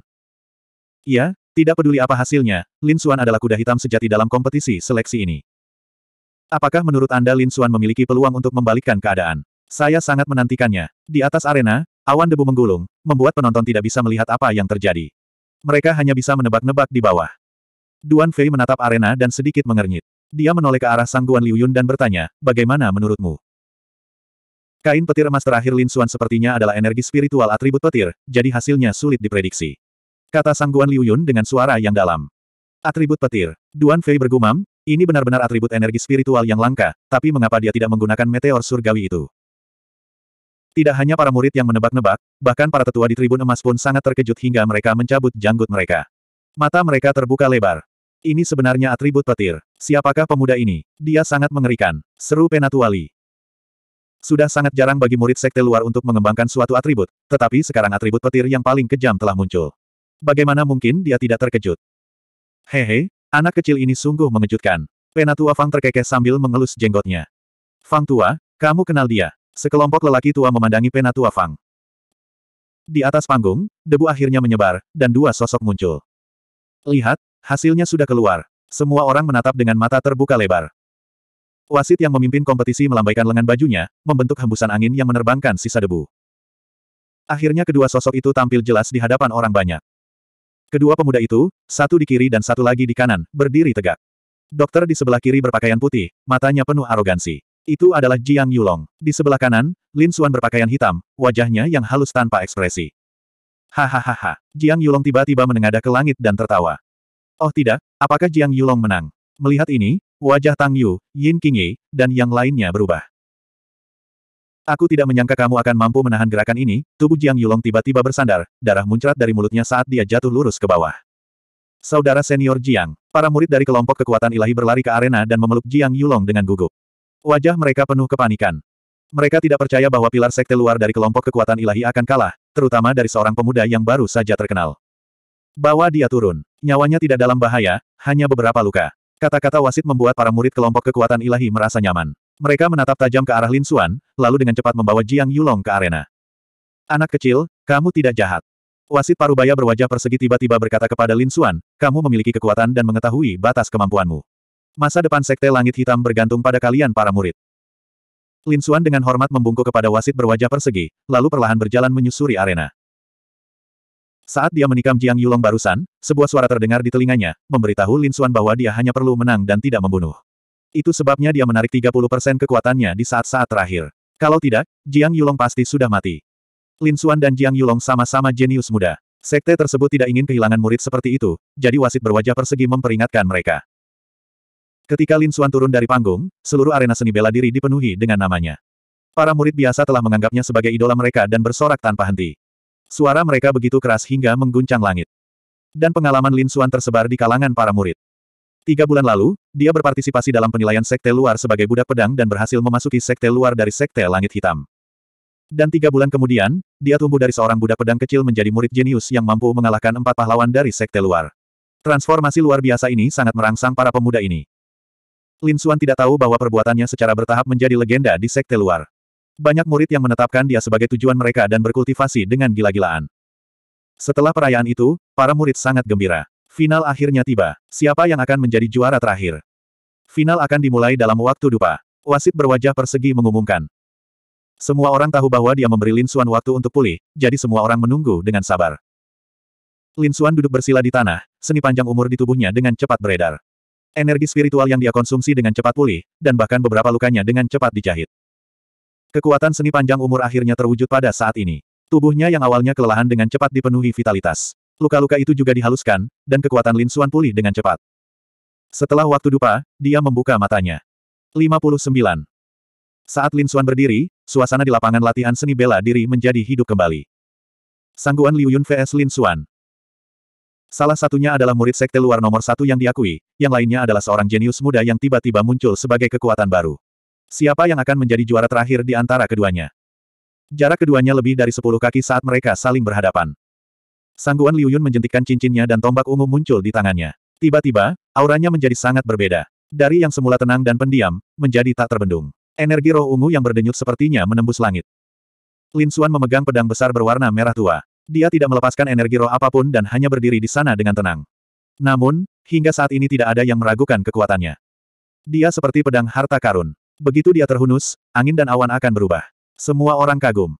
Iya, tidak peduli apa hasilnya, Lin Xuan adalah kuda hitam sejati dalam kompetisi seleksi ini. Apakah menurut Anda Lin Xuan memiliki peluang untuk membalikkan keadaan? Saya sangat menantikannya. Di atas arena, awan debu menggulung, membuat penonton tidak bisa melihat apa yang terjadi. Mereka hanya bisa menebak-nebak di bawah. Duan Fei menatap arena dan sedikit mengernyit. Dia menoleh ke arah Sangguan Yun dan bertanya, bagaimana menurutmu? Kain petir emas terakhir Lin Xuan sepertinya adalah energi spiritual atribut petir, jadi hasilnya sulit diprediksi. Kata Sangguan Liu Yun dengan suara yang dalam. Atribut petir. Duan Fei bergumam, ini benar-benar atribut energi spiritual yang langka, tapi mengapa dia tidak menggunakan meteor surgawi itu? Tidak hanya para murid yang menebak-nebak, bahkan para tetua di tribun emas pun sangat terkejut hingga mereka mencabut janggut mereka. Mata mereka terbuka lebar. Ini sebenarnya atribut petir. Siapakah pemuda ini? Dia sangat mengerikan. Seru Penatuali. Sudah sangat jarang bagi murid sekte luar untuk mengembangkan suatu atribut, tetapi sekarang atribut petir yang paling kejam telah muncul. Bagaimana mungkin dia tidak terkejut? Hehe, anak kecil ini sungguh mengejutkan. Penatua Fang terkekeh sambil mengelus jenggotnya. Fang tua, kamu kenal dia. Sekelompok lelaki tua memandangi Penatua Fang. Di atas panggung, debu akhirnya menyebar, dan dua sosok muncul. Lihat, hasilnya sudah keluar. Semua orang menatap dengan mata terbuka lebar. Wasit yang memimpin kompetisi melambaikan lengan bajunya, membentuk hembusan angin yang menerbangkan sisa debu. Akhirnya kedua sosok itu tampil jelas di hadapan orang banyak. Kedua pemuda itu, satu di kiri dan satu lagi di kanan, berdiri tegak. Dokter di sebelah kiri berpakaian putih, matanya penuh arogansi. Itu adalah Jiang Yulong. Di sebelah kanan, Lin Xuan berpakaian hitam, wajahnya yang halus tanpa ekspresi. Hahaha. Jiang Yulong tiba-tiba menengadah ke langit dan tertawa. Oh tidak, apakah Jiang Yulong menang? Melihat ini, wajah Tang Yu, Yin Qingyi, dan yang lainnya berubah. Aku tidak menyangka kamu akan mampu menahan gerakan ini, tubuh Jiang Yulong tiba-tiba bersandar, darah muncrat dari mulutnya saat dia jatuh lurus ke bawah. Saudara senior Jiang, para murid dari kelompok kekuatan ilahi berlari ke arena dan memeluk Jiang Yulong dengan gugup. Wajah mereka penuh kepanikan. Mereka tidak percaya bahwa pilar sekte luar dari kelompok kekuatan ilahi akan kalah, terutama dari seorang pemuda yang baru saja terkenal. Bawa dia turun. Nyawanya tidak dalam bahaya, hanya beberapa luka. Kata-kata wasit membuat para murid kelompok kekuatan ilahi merasa nyaman. Mereka menatap tajam ke arah Lin Xuan, lalu dengan cepat membawa Jiang Yulong ke arena. Anak kecil, kamu tidak jahat. Wasit parubaya berwajah persegi tiba-tiba berkata kepada Lin Xuan, kamu memiliki kekuatan dan mengetahui batas kemampuanmu. Masa depan Sekte Langit Hitam bergantung pada kalian para murid. Lin Xuan dengan hormat membungkuk kepada wasit berwajah persegi, lalu perlahan berjalan menyusuri arena. Saat dia menikam Jiang Yulong barusan, sebuah suara terdengar di telinganya, memberitahu Lin Xuan bahwa dia hanya perlu menang dan tidak membunuh. Itu sebabnya dia menarik 30% kekuatannya di saat-saat terakhir. Kalau tidak, Jiang Yulong pasti sudah mati. Lin Xuan dan Jiang Yulong sama-sama jenius muda. Sekte tersebut tidak ingin kehilangan murid seperti itu, jadi wasit berwajah persegi memperingatkan mereka. Ketika Lin Xuan turun dari panggung, seluruh arena seni bela diri dipenuhi dengan namanya. Para murid biasa telah menganggapnya sebagai idola mereka dan bersorak tanpa henti. Suara mereka begitu keras hingga mengguncang langit. Dan pengalaman Lin Xuan tersebar di kalangan para murid. Tiga bulan lalu, dia berpartisipasi dalam penilaian sekte luar sebagai budak pedang dan berhasil memasuki sekte luar dari sekte langit hitam. Dan tiga bulan kemudian, dia tumbuh dari seorang budak pedang kecil menjadi murid jenius yang mampu mengalahkan empat pahlawan dari sekte luar. Transformasi luar biasa ini sangat merangsang para pemuda ini. Lin Xuan tidak tahu bahwa perbuatannya secara bertahap menjadi legenda di sekte luar. Banyak murid yang menetapkan dia sebagai tujuan mereka dan berkultivasi dengan gila-gilaan. Setelah perayaan itu, para murid sangat gembira. Final akhirnya tiba. Siapa yang akan menjadi juara terakhir? Final akan dimulai dalam waktu dupa. Wasit berwajah persegi mengumumkan. Semua orang tahu bahwa dia memberi Lin Xuan waktu untuk pulih, jadi semua orang menunggu dengan sabar. Lin Xuan duduk bersila di tanah, seni panjang umur di tubuhnya dengan cepat beredar. Energi spiritual yang dia konsumsi dengan cepat pulih, dan bahkan beberapa lukanya dengan cepat dijahit. Kekuatan seni panjang umur akhirnya terwujud pada saat ini. Tubuhnya yang awalnya kelelahan dengan cepat dipenuhi vitalitas. Luka-luka itu juga dihaluskan, dan kekuatan Lin Suan pulih dengan cepat. Setelah waktu dupa, dia membuka matanya. 59. Saat Lin Suan berdiri, suasana di lapangan latihan seni bela diri menjadi hidup kembali. Sangguan Liu Yun vs Lin Suan. Salah satunya adalah murid sekte luar nomor satu yang diakui, yang lainnya adalah seorang jenius muda yang tiba-tiba muncul sebagai kekuatan baru. Siapa yang akan menjadi juara terakhir di antara keduanya? Jarak keduanya lebih dari 10 kaki saat mereka saling berhadapan. Sangguan Liu Yun menjentikkan cincinnya dan tombak ungu muncul di tangannya. Tiba-tiba, auranya menjadi sangat berbeda. Dari yang semula tenang dan pendiam, menjadi tak terbendung. Energi roh ungu yang berdenyut sepertinya menembus langit. Lin Xuan memegang pedang besar berwarna merah tua. Dia tidak melepaskan energi roh apapun dan hanya berdiri di sana dengan tenang. Namun, hingga saat ini tidak ada yang meragukan kekuatannya. Dia seperti pedang harta karun. Begitu dia terhunus, angin dan awan akan berubah. Semua orang kagum.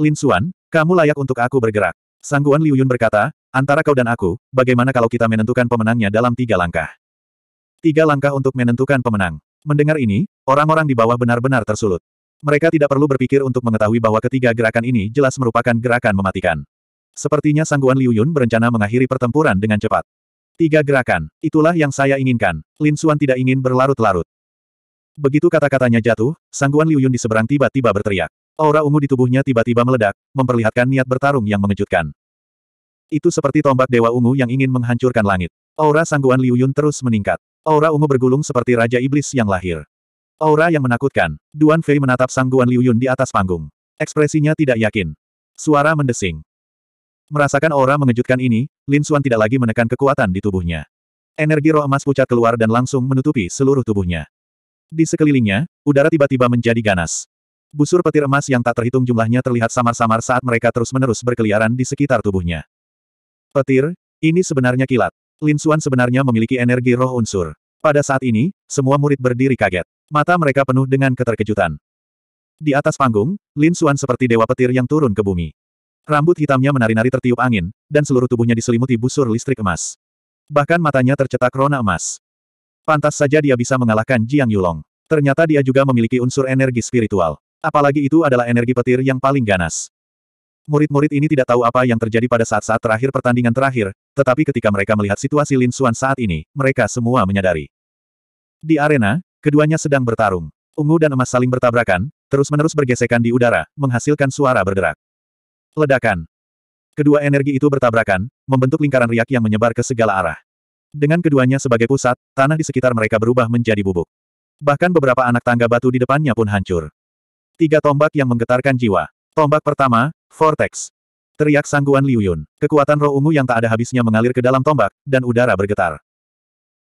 Lin Xuan, kamu layak untuk aku bergerak. Sangguan Liu Yun berkata, antara kau dan aku, bagaimana kalau kita menentukan pemenangnya dalam tiga langkah? Tiga langkah untuk menentukan pemenang. Mendengar ini, orang-orang di bawah benar-benar tersulut. Mereka tidak perlu berpikir untuk mengetahui bahwa ketiga gerakan ini jelas merupakan gerakan mematikan. Sepertinya Sangguan Liu Yun berencana mengakhiri pertempuran dengan cepat. Tiga gerakan, itulah yang saya inginkan. Lin Xuan tidak ingin berlarut-larut. Begitu kata-katanya jatuh, Sangguan Liu Yun di seberang tiba-tiba berteriak. Aura ungu di tubuhnya tiba-tiba meledak, memperlihatkan niat bertarung yang mengejutkan. Itu seperti tombak dewa ungu yang ingin menghancurkan langit. Aura sangguan Liu Yun terus meningkat. Aura ungu bergulung seperti Raja Iblis yang lahir. Aura yang menakutkan. Duan Fei menatap sangguan Liu Yun di atas panggung. Ekspresinya tidak yakin. Suara mendesing. Merasakan aura mengejutkan ini, Lin Xuan tidak lagi menekan kekuatan di tubuhnya. Energi roh emas pucat keluar dan langsung menutupi seluruh tubuhnya. Di sekelilingnya, udara tiba-tiba menjadi ganas. Busur petir emas yang tak terhitung jumlahnya terlihat samar-samar saat mereka terus-menerus berkeliaran di sekitar tubuhnya. Petir, ini sebenarnya kilat. Lin Xuan sebenarnya memiliki energi roh unsur. Pada saat ini, semua murid berdiri kaget. Mata mereka penuh dengan keterkejutan. Di atas panggung, Lin Xuan seperti dewa petir yang turun ke bumi. Rambut hitamnya menari-nari tertiup angin, dan seluruh tubuhnya diselimuti busur listrik emas. Bahkan matanya tercetak rona emas. Pantas saja dia bisa mengalahkan Jiang Yulong. Ternyata dia juga memiliki unsur energi spiritual. Apalagi itu adalah energi petir yang paling ganas. Murid-murid ini tidak tahu apa yang terjadi pada saat-saat terakhir pertandingan terakhir, tetapi ketika mereka melihat situasi Lin Xuan saat ini, mereka semua menyadari. Di arena, keduanya sedang bertarung. Ungu dan emas saling bertabrakan, terus-menerus bergesekan di udara, menghasilkan suara berderak. Ledakan. Kedua energi itu bertabrakan, membentuk lingkaran riak yang menyebar ke segala arah. Dengan keduanya sebagai pusat, tanah di sekitar mereka berubah menjadi bubuk. Bahkan beberapa anak tangga batu di depannya pun hancur. Tiga tombak yang menggetarkan jiwa. Tombak pertama, Vortex. Teriak sangguan Liu Yun. Kekuatan roh ungu yang tak ada habisnya mengalir ke dalam tombak, dan udara bergetar.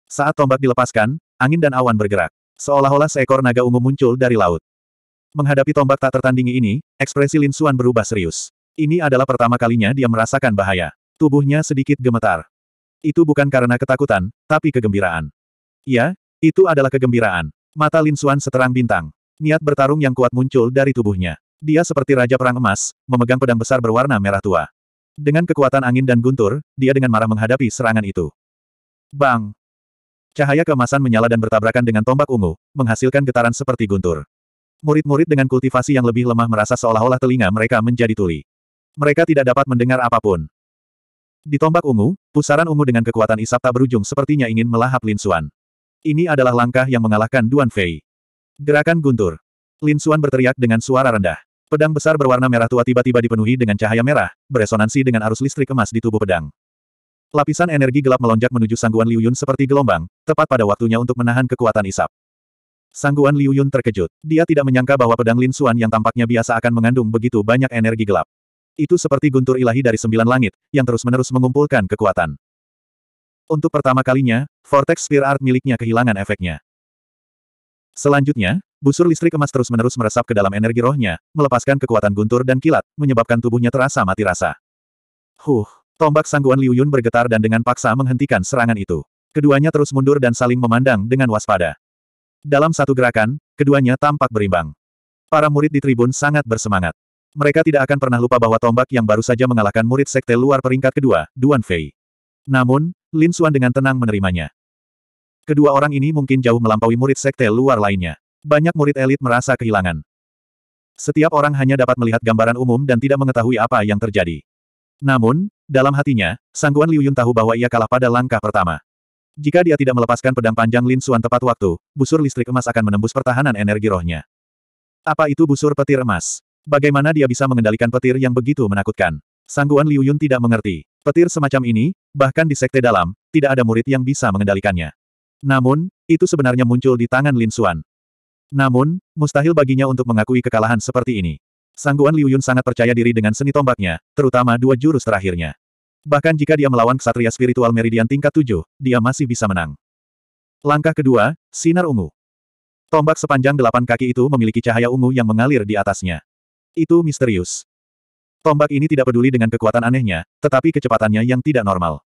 Saat tombak dilepaskan, angin dan awan bergerak. Seolah-olah seekor naga ungu muncul dari laut. Menghadapi tombak tak tertandingi ini, ekspresi Lin Xuan berubah serius. Ini adalah pertama kalinya dia merasakan bahaya. Tubuhnya sedikit gemetar. Itu bukan karena ketakutan, tapi kegembiraan. Ya, itu adalah kegembiraan. Mata Lin Xuan seterang bintang niat bertarung yang kuat muncul dari tubuhnya. Dia seperti Raja Perang Emas, memegang pedang besar berwarna merah tua. Dengan kekuatan angin dan guntur, dia dengan marah menghadapi serangan itu. Bang! Cahaya kemasan menyala dan bertabrakan dengan tombak ungu, menghasilkan getaran seperti guntur. Murid-murid dengan kultivasi yang lebih lemah merasa seolah-olah telinga mereka menjadi tuli. Mereka tidak dapat mendengar apapun. Di tombak ungu, pusaran ungu dengan kekuatan isap tak berujung sepertinya ingin melahap Lin Xuan. Ini adalah langkah yang mengalahkan Duan Fei. Gerakan guntur. Lin Suan berteriak dengan suara rendah. Pedang besar berwarna merah tua tiba-tiba dipenuhi dengan cahaya merah, beresonansi dengan arus listrik emas di tubuh pedang. Lapisan energi gelap melonjak menuju sangguan Liu Yun seperti gelombang, tepat pada waktunya untuk menahan kekuatan isap. Sangguan Liu Yun terkejut. Dia tidak menyangka bahwa pedang Lin Suan yang tampaknya biasa akan mengandung begitu banyak energi gelap. Itu seperti guntur ilahi dari sembilan langit, yang terus-menerus mengumpulkan kekuatan. Untuk pertama kalinya, Vortex Spear Art miliknya kehilangan efeknya. Selanjutnya, busur listrik emas terus-menerus meresap ke dalam energi rohnya, melepaskan kekuatan guntur dan kilat, menyebabkan tubuhnya terasa mati rasa. Huh, tombak sangguan Liu Yun bergetar dan dengan paksa menghentikan serangan itu. Keduanya terus mundur dan saling memandang dengan waspada. Dalam satu gerakan, keduanya tampak berimbang. Para murid di tribun sangat bersemangat. Mereka tidak akan pernah lupa bahwa tombak yang baru saja mengalahkan murid sekte luar peringkat kedua, Duan Fei. Namun, Lin Xuan dengan tenang menerimanya. Kedua orang ini mungkin jauh melampaui murid sekte luar lainnya. Banyak murid elit merasa kehilangan. Setiap orang hanya dapat melihat gambaran umum dan tidak mengetahui apa yang terjadi. Namun, dalam hatinya, Sangguan Liu Yun tahu bahwa ia kalah pada langkah pertama. Jika dia tidak melepaskan pedang panjang Lin Xuan tepat waktu, busur listrik emas akan menembus pertahanan energi rohnya. Apa itu busur petir emas? Bagaimana dia bisa mengendalikan petir yang begitu menakutkan? Sangguan Liu Yun tidak mengerti. Petir semacam ini, bahkan di sekte dalam, tidak ada murid yang bisa mengendalikannya. Namun, itu sebenarnya muncul di tangan Lin Xuan. Namun, mustahil baginya untuk mengakui kekalahan seperti ini. Sangguan Liu Yun sangat percaya diri dengan seni tombaknya, terutama dua jurus terakhirnya. Bahkan jika dia melawan ksatria spiritual meridian tingkat tujuh, dia masih bisa menang. Langkah kedua, sinar ungu. Tombak sepanjang delapan kaki itu memiliki cahaya ungu yang mengalir di atasnya. Itu misterius. Tombak ini tidak peduli dengan kekuatan anehnya, tetapi kecepatannya yang tidak normal.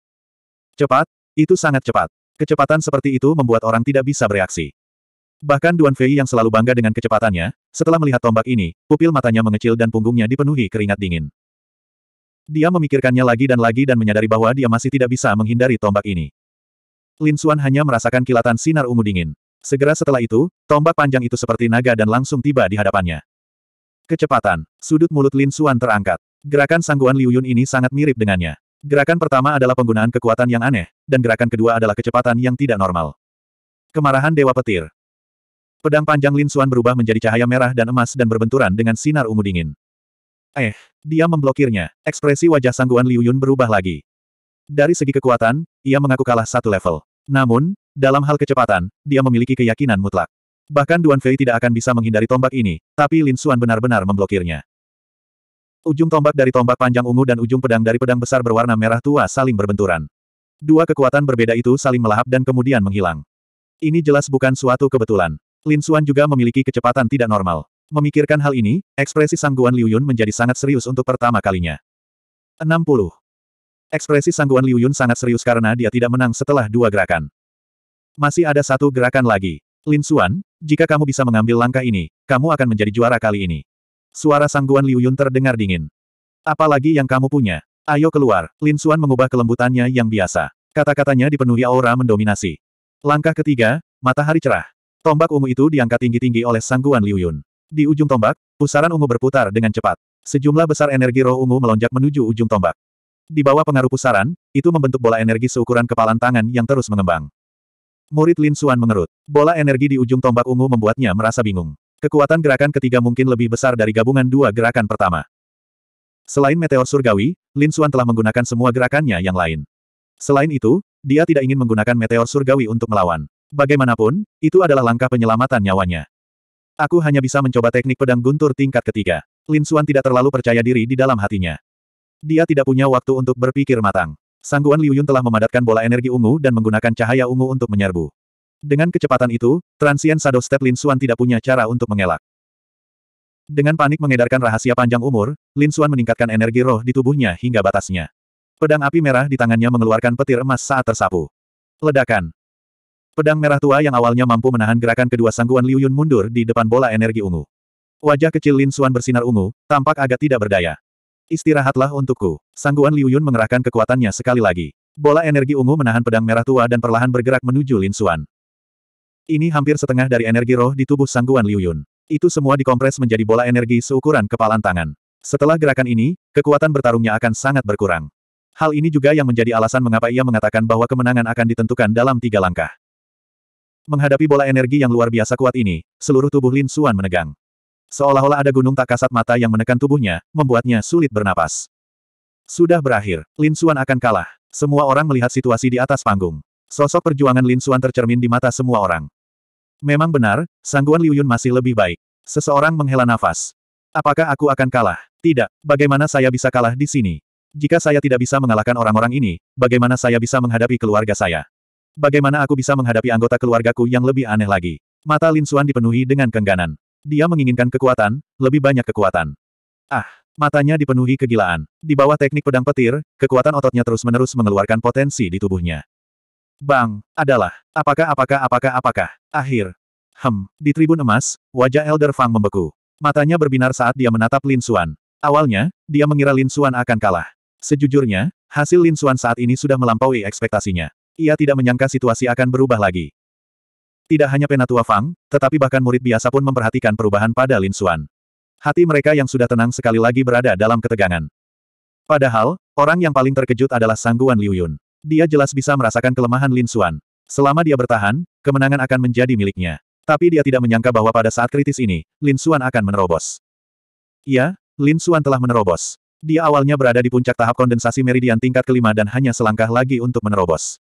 Cepat, itu sangat cepat. Kecepatan seperti itu membuat orang tidak bisa bereaksi. Bahkan Duan Fei yang selalu bangga dengan kecepatannya, setelah melihat tombak ini, pupil matanya mengecil dan punggungnya dipenuhi keringat dingin. Dia memikirkannya lagi dan lagi dan menyadari bahwa dia masih tidak bisa menghindari tombak ini. Lin Xuan hanya merasakan kilatan sinar ungu dingin. Segera setelah itu, tombak panjang itu seperti naga dan langsung tiba di hadapannya. Kecepatan, sudut mulut Lin Xuan terangkat. Gerakan sangguan Liu Yun ini sangat mirip dengannya. Gerakan pertama adalah penggunaan kekuatan yang aneh, dan gerakan kedua adalah kecepatan yang tidak normal. Kemarahan Dewa Petir Pedang panjang Lin Suan berubah menjadi cahaya merah dan emas dan berbenturan dengan sinar ungu dingin. Eh, dia memblokirnya. Ekspresi wajah sangguan Liu Yun berubah lagi. Dari segi kekuatan, ia mengaku kalah satu level. Namun, dalam hal kecepatan, dia memiliki keyakinan mutlak. Bahkan Duan Fei tidak akan bisa menghindari tombak ini, tapi Lin Suan benar-benar memblokirnya. Ujung tombak dari tombak panjang ungu dan ujung pedang dari pedang besar berwarna merah tua saling berbenturan. Dua kekuatan berbeda itu saling melahap dan kemudian menghilang. Ini jelas bukan suatu kebetulan. Lin Xuan juga memiliki kecepatan tidak normal. Memikirkan hal ini, ekspresi sangguan Liu Yun menjadi sangat serius untuk pertama kalinya. 60. Ekspresi sangguan Liu Yun sangat serius karena dia tidak menang setelah dua gerakan. Masih ada satu gerakan lagi. Lin Xuan, jika kamu bisa mengambil langkah ini, kamu akan menjadi juara kali ini. Suara sangguan Liu Yun terdengar dingin. Apalagi yang kamu punya? Ayo keluar. Lin Xuan mengubah kelembutannya yang biasa. Kata-katanya dipenuhi aura mendominasi. Langkah ketiga, matahari cerah. Tombak ungu itu diangkat tinggi-tinggi oleh sangguan Liu Yun. Di ujung tombak, pusaran ungu berputar dengan cepat. Sejumlah besar energi roh ungu melonjak menuju ujung tombak. Di bawah pengaruh pusaran, itu membentuk bola energi seukuran kepalan tangan yang terus mengembang. Murid Lin Xuan mengerut. Bola energi di ujung tombak ungu membuatnya merasa bingung. Kekuatan gerakan ketiga mungkin lebih besar dari gabungan dua gerakan pertama. Selain meteor surgawi, Lin Suan telah menggunakan semua gerakannya yang lain. Selain itu, dia tidak ingin menggunakan meteor surgawi untuk melawan. Bagaimanapun, itu adalah langkah penyelamatan nyawanya. Aku hanya bisa mencoba teknik pedang guntur tingkat ketiga. Lin Suan tidak terlalu percaya diri di dalam hatinya. Dia tidak punya waktu untuk berpikir matang. Sangguan Liu Yun telah memadatkan bola energi ungu dan menggunakan cahaya ungu untuk menyerbu. Dengan kecepatan itu, transient shadow step Lin Xuan tidak punya cara untuk mengelak. Dengan panik mengedarkan rahasia panjang umur, Lin Xuan meningkatkan energi roh di tubuhnya hingga batasnya. Pedang api merah di tangannya mengeluarkan petir emas saat tersapu. Ledakan. Pedang merah tua yang awalnya mampu menahan gerakan kedua sangguan Liu Yun mundur di depan bola energi ungu. Wajah kecil Lin Xuan bersinar ungu, tampak agak tidak berdaya. Istirahatlah untukku. Sangguan Liu Yun mengerahkan kekuatannya sekali lagi. Bola energi ungu menahan pedang merah tua dan perlahan bergerak menuju Lin Xuan. Ini hampir setengah dari energi roh di tubuh sangguan Liu Yun. Itu semua dikompres menjadi bola energi seukuran kepalan tangan. Setelah gerakan ini, kekuatan bertarungnya akan sangat berkurang. Hal ini juga yang menjadi alasan mengapa ia mengatakan bahwa kemenangan akan ditentukan dalam tiga langkah. Menghadapi bola energi yang luar biasa kuat ini, seluruh tubuh Lin Suan menegang. Seolah-olah ada gunung tak kasat mata yang menekan tubuhnya, membuatnya sulit bernapas. Sudah berakhir, Lin Suan akan kalah. Semua orang melihat situasi di atas panggung. Sosok perjuangan Lin Suan tercermin di mata semua orang. Memang benar, sangguan Liu Yun masih lebih baik. Seseorang menghela nafas. Apakah aku akan kalah? Tidak. Bagaimana saya bisa kalah di sini? Jika saya tidak bisa mengalahkan orang-orang ini, bagaimana saya bisa menghadapi keluarga saya? Bagaimana aku bisa menghadapi anggota keluargaku yang lebih aneh lagi? Mata Lin Xuan dipenuhi dengan kengganan. Dia menginginkan kekuatan, lebih banyak kekuatan. Ah, matanya dipenuhi kegilaan. Di bawah teknik pedang petir, kekuatan ototnya terus-menerus mengeluarkan potensi di tubuhnya. Bang, adalah, apakah apakah apakah apakah, akhir. Hem, di tribun emas, wajah Elder Fang membeku. Matanya berbinar saat dia menatap Lin Xuan. Awalnya, dia mengira Lin Xuan akan kalah. Sejujurnya, hasil Lin Xuan saat ini sudah melampaui ekspektasinya. Ia tidak menyangka situasi akan berubah lagi. Tidak hanya Penatua Fang, tetapi bahkan murid biasa pun memperhatikan perubahan pada Lin Xuan. Hati mereka yang sudah tenang sekali lagi berada dalam ketegangan. Padahal, orang yang paling terkejut adalah Sangguan Liu Yun. Dia jelas bisa merasakan kelemahan Lin Xuan. Selama dia bertahan, kemenangan akan menjadi miliknya. Tapi dia tidak menyangka bahwa pada saat kritis ini, Lin Xuan akan menerobos. Ya, Lin Xuan telah menerobos. Dia awalnya berada di puncak tahap kondensasi meridian tingkat kelima dan hanya selangkah lagi untuk menerobos.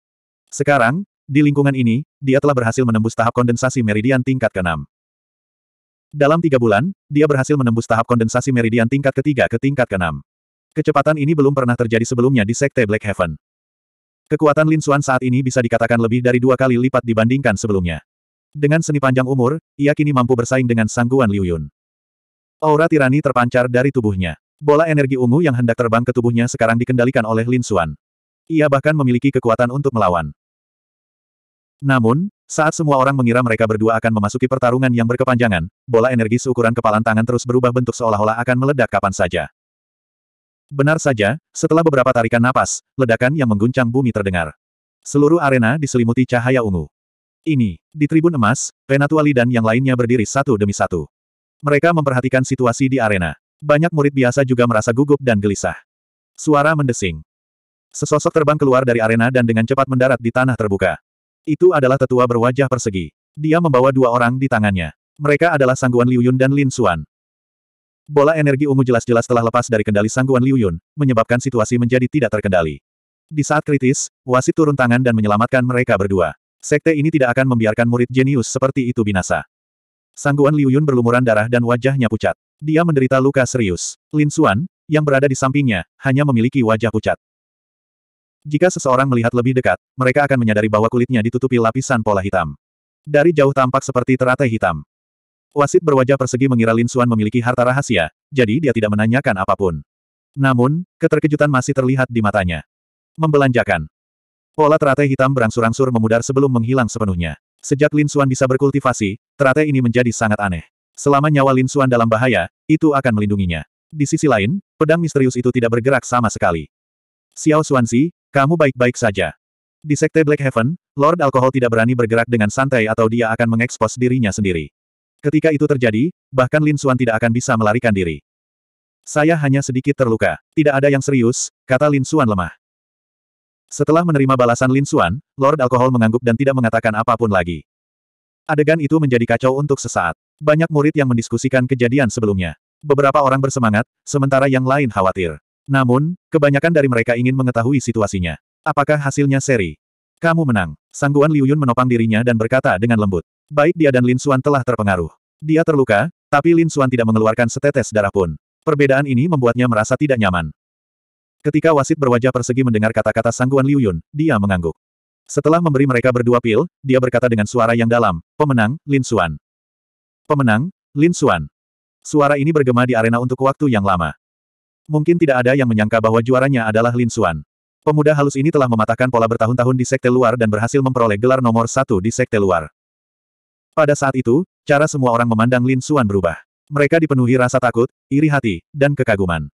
Sekarang, di lingkungan ini, dia telah berhasil menembus tahap kondensasi meridian tingkat keenam. Dalam tiga bulan, dia berhasil menembus tahap kondensasi meridian tingkat ketiga ke tingkat keenam. Kecepatan ini belum pernah terjadi sebelumnya di Sekte Black Heaven. Kekuatan Lin Xuan saat ini bisa dikatakan lebih dari dua kali lipat dibandingkan sebelumnya. Dengan seni panjang umur, ia kini mampu bersaing dengan sangguan Liu Yun. Aura tirani terpancar dari tubuhnya. Bola energi ungu yang hendak terbang ke tubuhnya sekarang dikendalikan oleh Lin Xuan. Ia bahkan memiliki kekuatan untuk melawan. Namun, saat semua orang mengira mereka berdua akan memasuki pertarungan yang berkepanjangan, bola energi seukuran kepalan tangan terus berubah bentuk seolah-olah akan meledak kapan saja. Benar saja, setelah beberapa tarikan napas, ledakan yang mengguncang bumi terdengar. Seluruh arena diselimuti cahaya ungu. Ini, di tribun emas, Renatuali dan yang lainnya berdiri satu demi satu. Mereka memperhatikan situasi di arena. Banyak murid biasa juga merasa gugup dan gelisah. Suara mendesing. Sesosok terbang keluar dari arena dan dengan cepat mendarat di tanah terbuka. Itu adalah tetua berwajah persegi. Dia membawa dua orang di tangannya. Mereka adalah Sangguan Liuyun dan Lin Xuan. Bola energi ungu jelas-jelas telah lepas dari kendali sangguan Liu Yun, menyebabkan situasi menjadi tidak terkendali. Di saat kritis, wasit turun tangan dan menyelamatkan mereka berdua. Sekte ini tidak akan membiarkan murid jenius seperti itu binasa. Sangguan Liu Yun berlumuran darah dan wajahnya pucat. Dia menderita luka serius. Lin Xuan, yang berada di sampingnya, hanya memiliki wajah pucat. Jika seseorang melihat lebih dekat, mereka akan menyadari bahwa kulitnya ditutupi lapisan pola hitam. Dari jauh tampak seperti teratai hitam. Wasit berwajah persegi mengira Lin Xuan memiliki harta rahasia, jadi dia tidak menanyakan apapun. Namun, keterkejutan masih terlihat di matanya. Membelanjakan. Pola teratai hitam berangsur-angsur memudar sebelum menghilang sepenuhnya. Sejak Lin Xuan bisa berkultivasi, teratai ini menjadi sangat aneh. Selama nyawa Lin Xuan dalam bahaya, itu akan melindunginya. Di sisi lain, pedang misterius itu tidak bergerak sama sekali. Xiao Xuanzi, kamu baik-baik saja. Di Sekte Black Heaven, Lord Alkohol tidak berani bergerak dengan santai atau dia akan mengekspos dirinya sendiri. Ketika itu terjadi, bahkan Lin Suan tidak akan bisa melarikan diri. Saya hanya sedikit terluka. Tidak ada yang serius, kata Lin Suan lemah. Setelah menerima balasan Lin Suan, Lord Alkohol mengangguk dan tidak mengatakan apapun lagi. Adegan itu menjadi kacau untuk sesaat. Banyak murid yang mendiskusikan kejadian sebelumnya. Beberapa orang bersemangat, sementara yang lain khawatir. Namun, kebanyakan dari mereka ingin mengetahui situasinya. Apakah hasilnya seri? Kamu menang. Sangguan Liu Yun menopang dirinya dan berkata dengan lembut. Baik dia dan Lin Suan telah terpengaruh. Dia terluka, tapi Lin Suan tidak mengeluarkan setetes darah pun. Perbedaan ini membuatnya merasa tidak nyaman. Ketika wasit berwajah persegi mendengar kata-kata sangguan Liu Yun, dia mengangguk. Setelah memberi mereka berdua pil, dia berkata dengan suara yang dalam, pemenang, Lin Suan. Pemenang, Lin Suan." Suara ini bergema di arena untuk waktu yang lama. Mungkin tidak ada yang menyangka bahwa juaranya adalah Lin Suan. Pemuda halus ini telah mematahkan pola bertahun-tahun di sekte luar dan berhasil memperoleh gelar nomor satu di sekte luar. Pada saat itu, cara semua orang memandang Lin Xuan berubah. Mereka dipenuhi rasa takut, iri hati, dan kekaguman.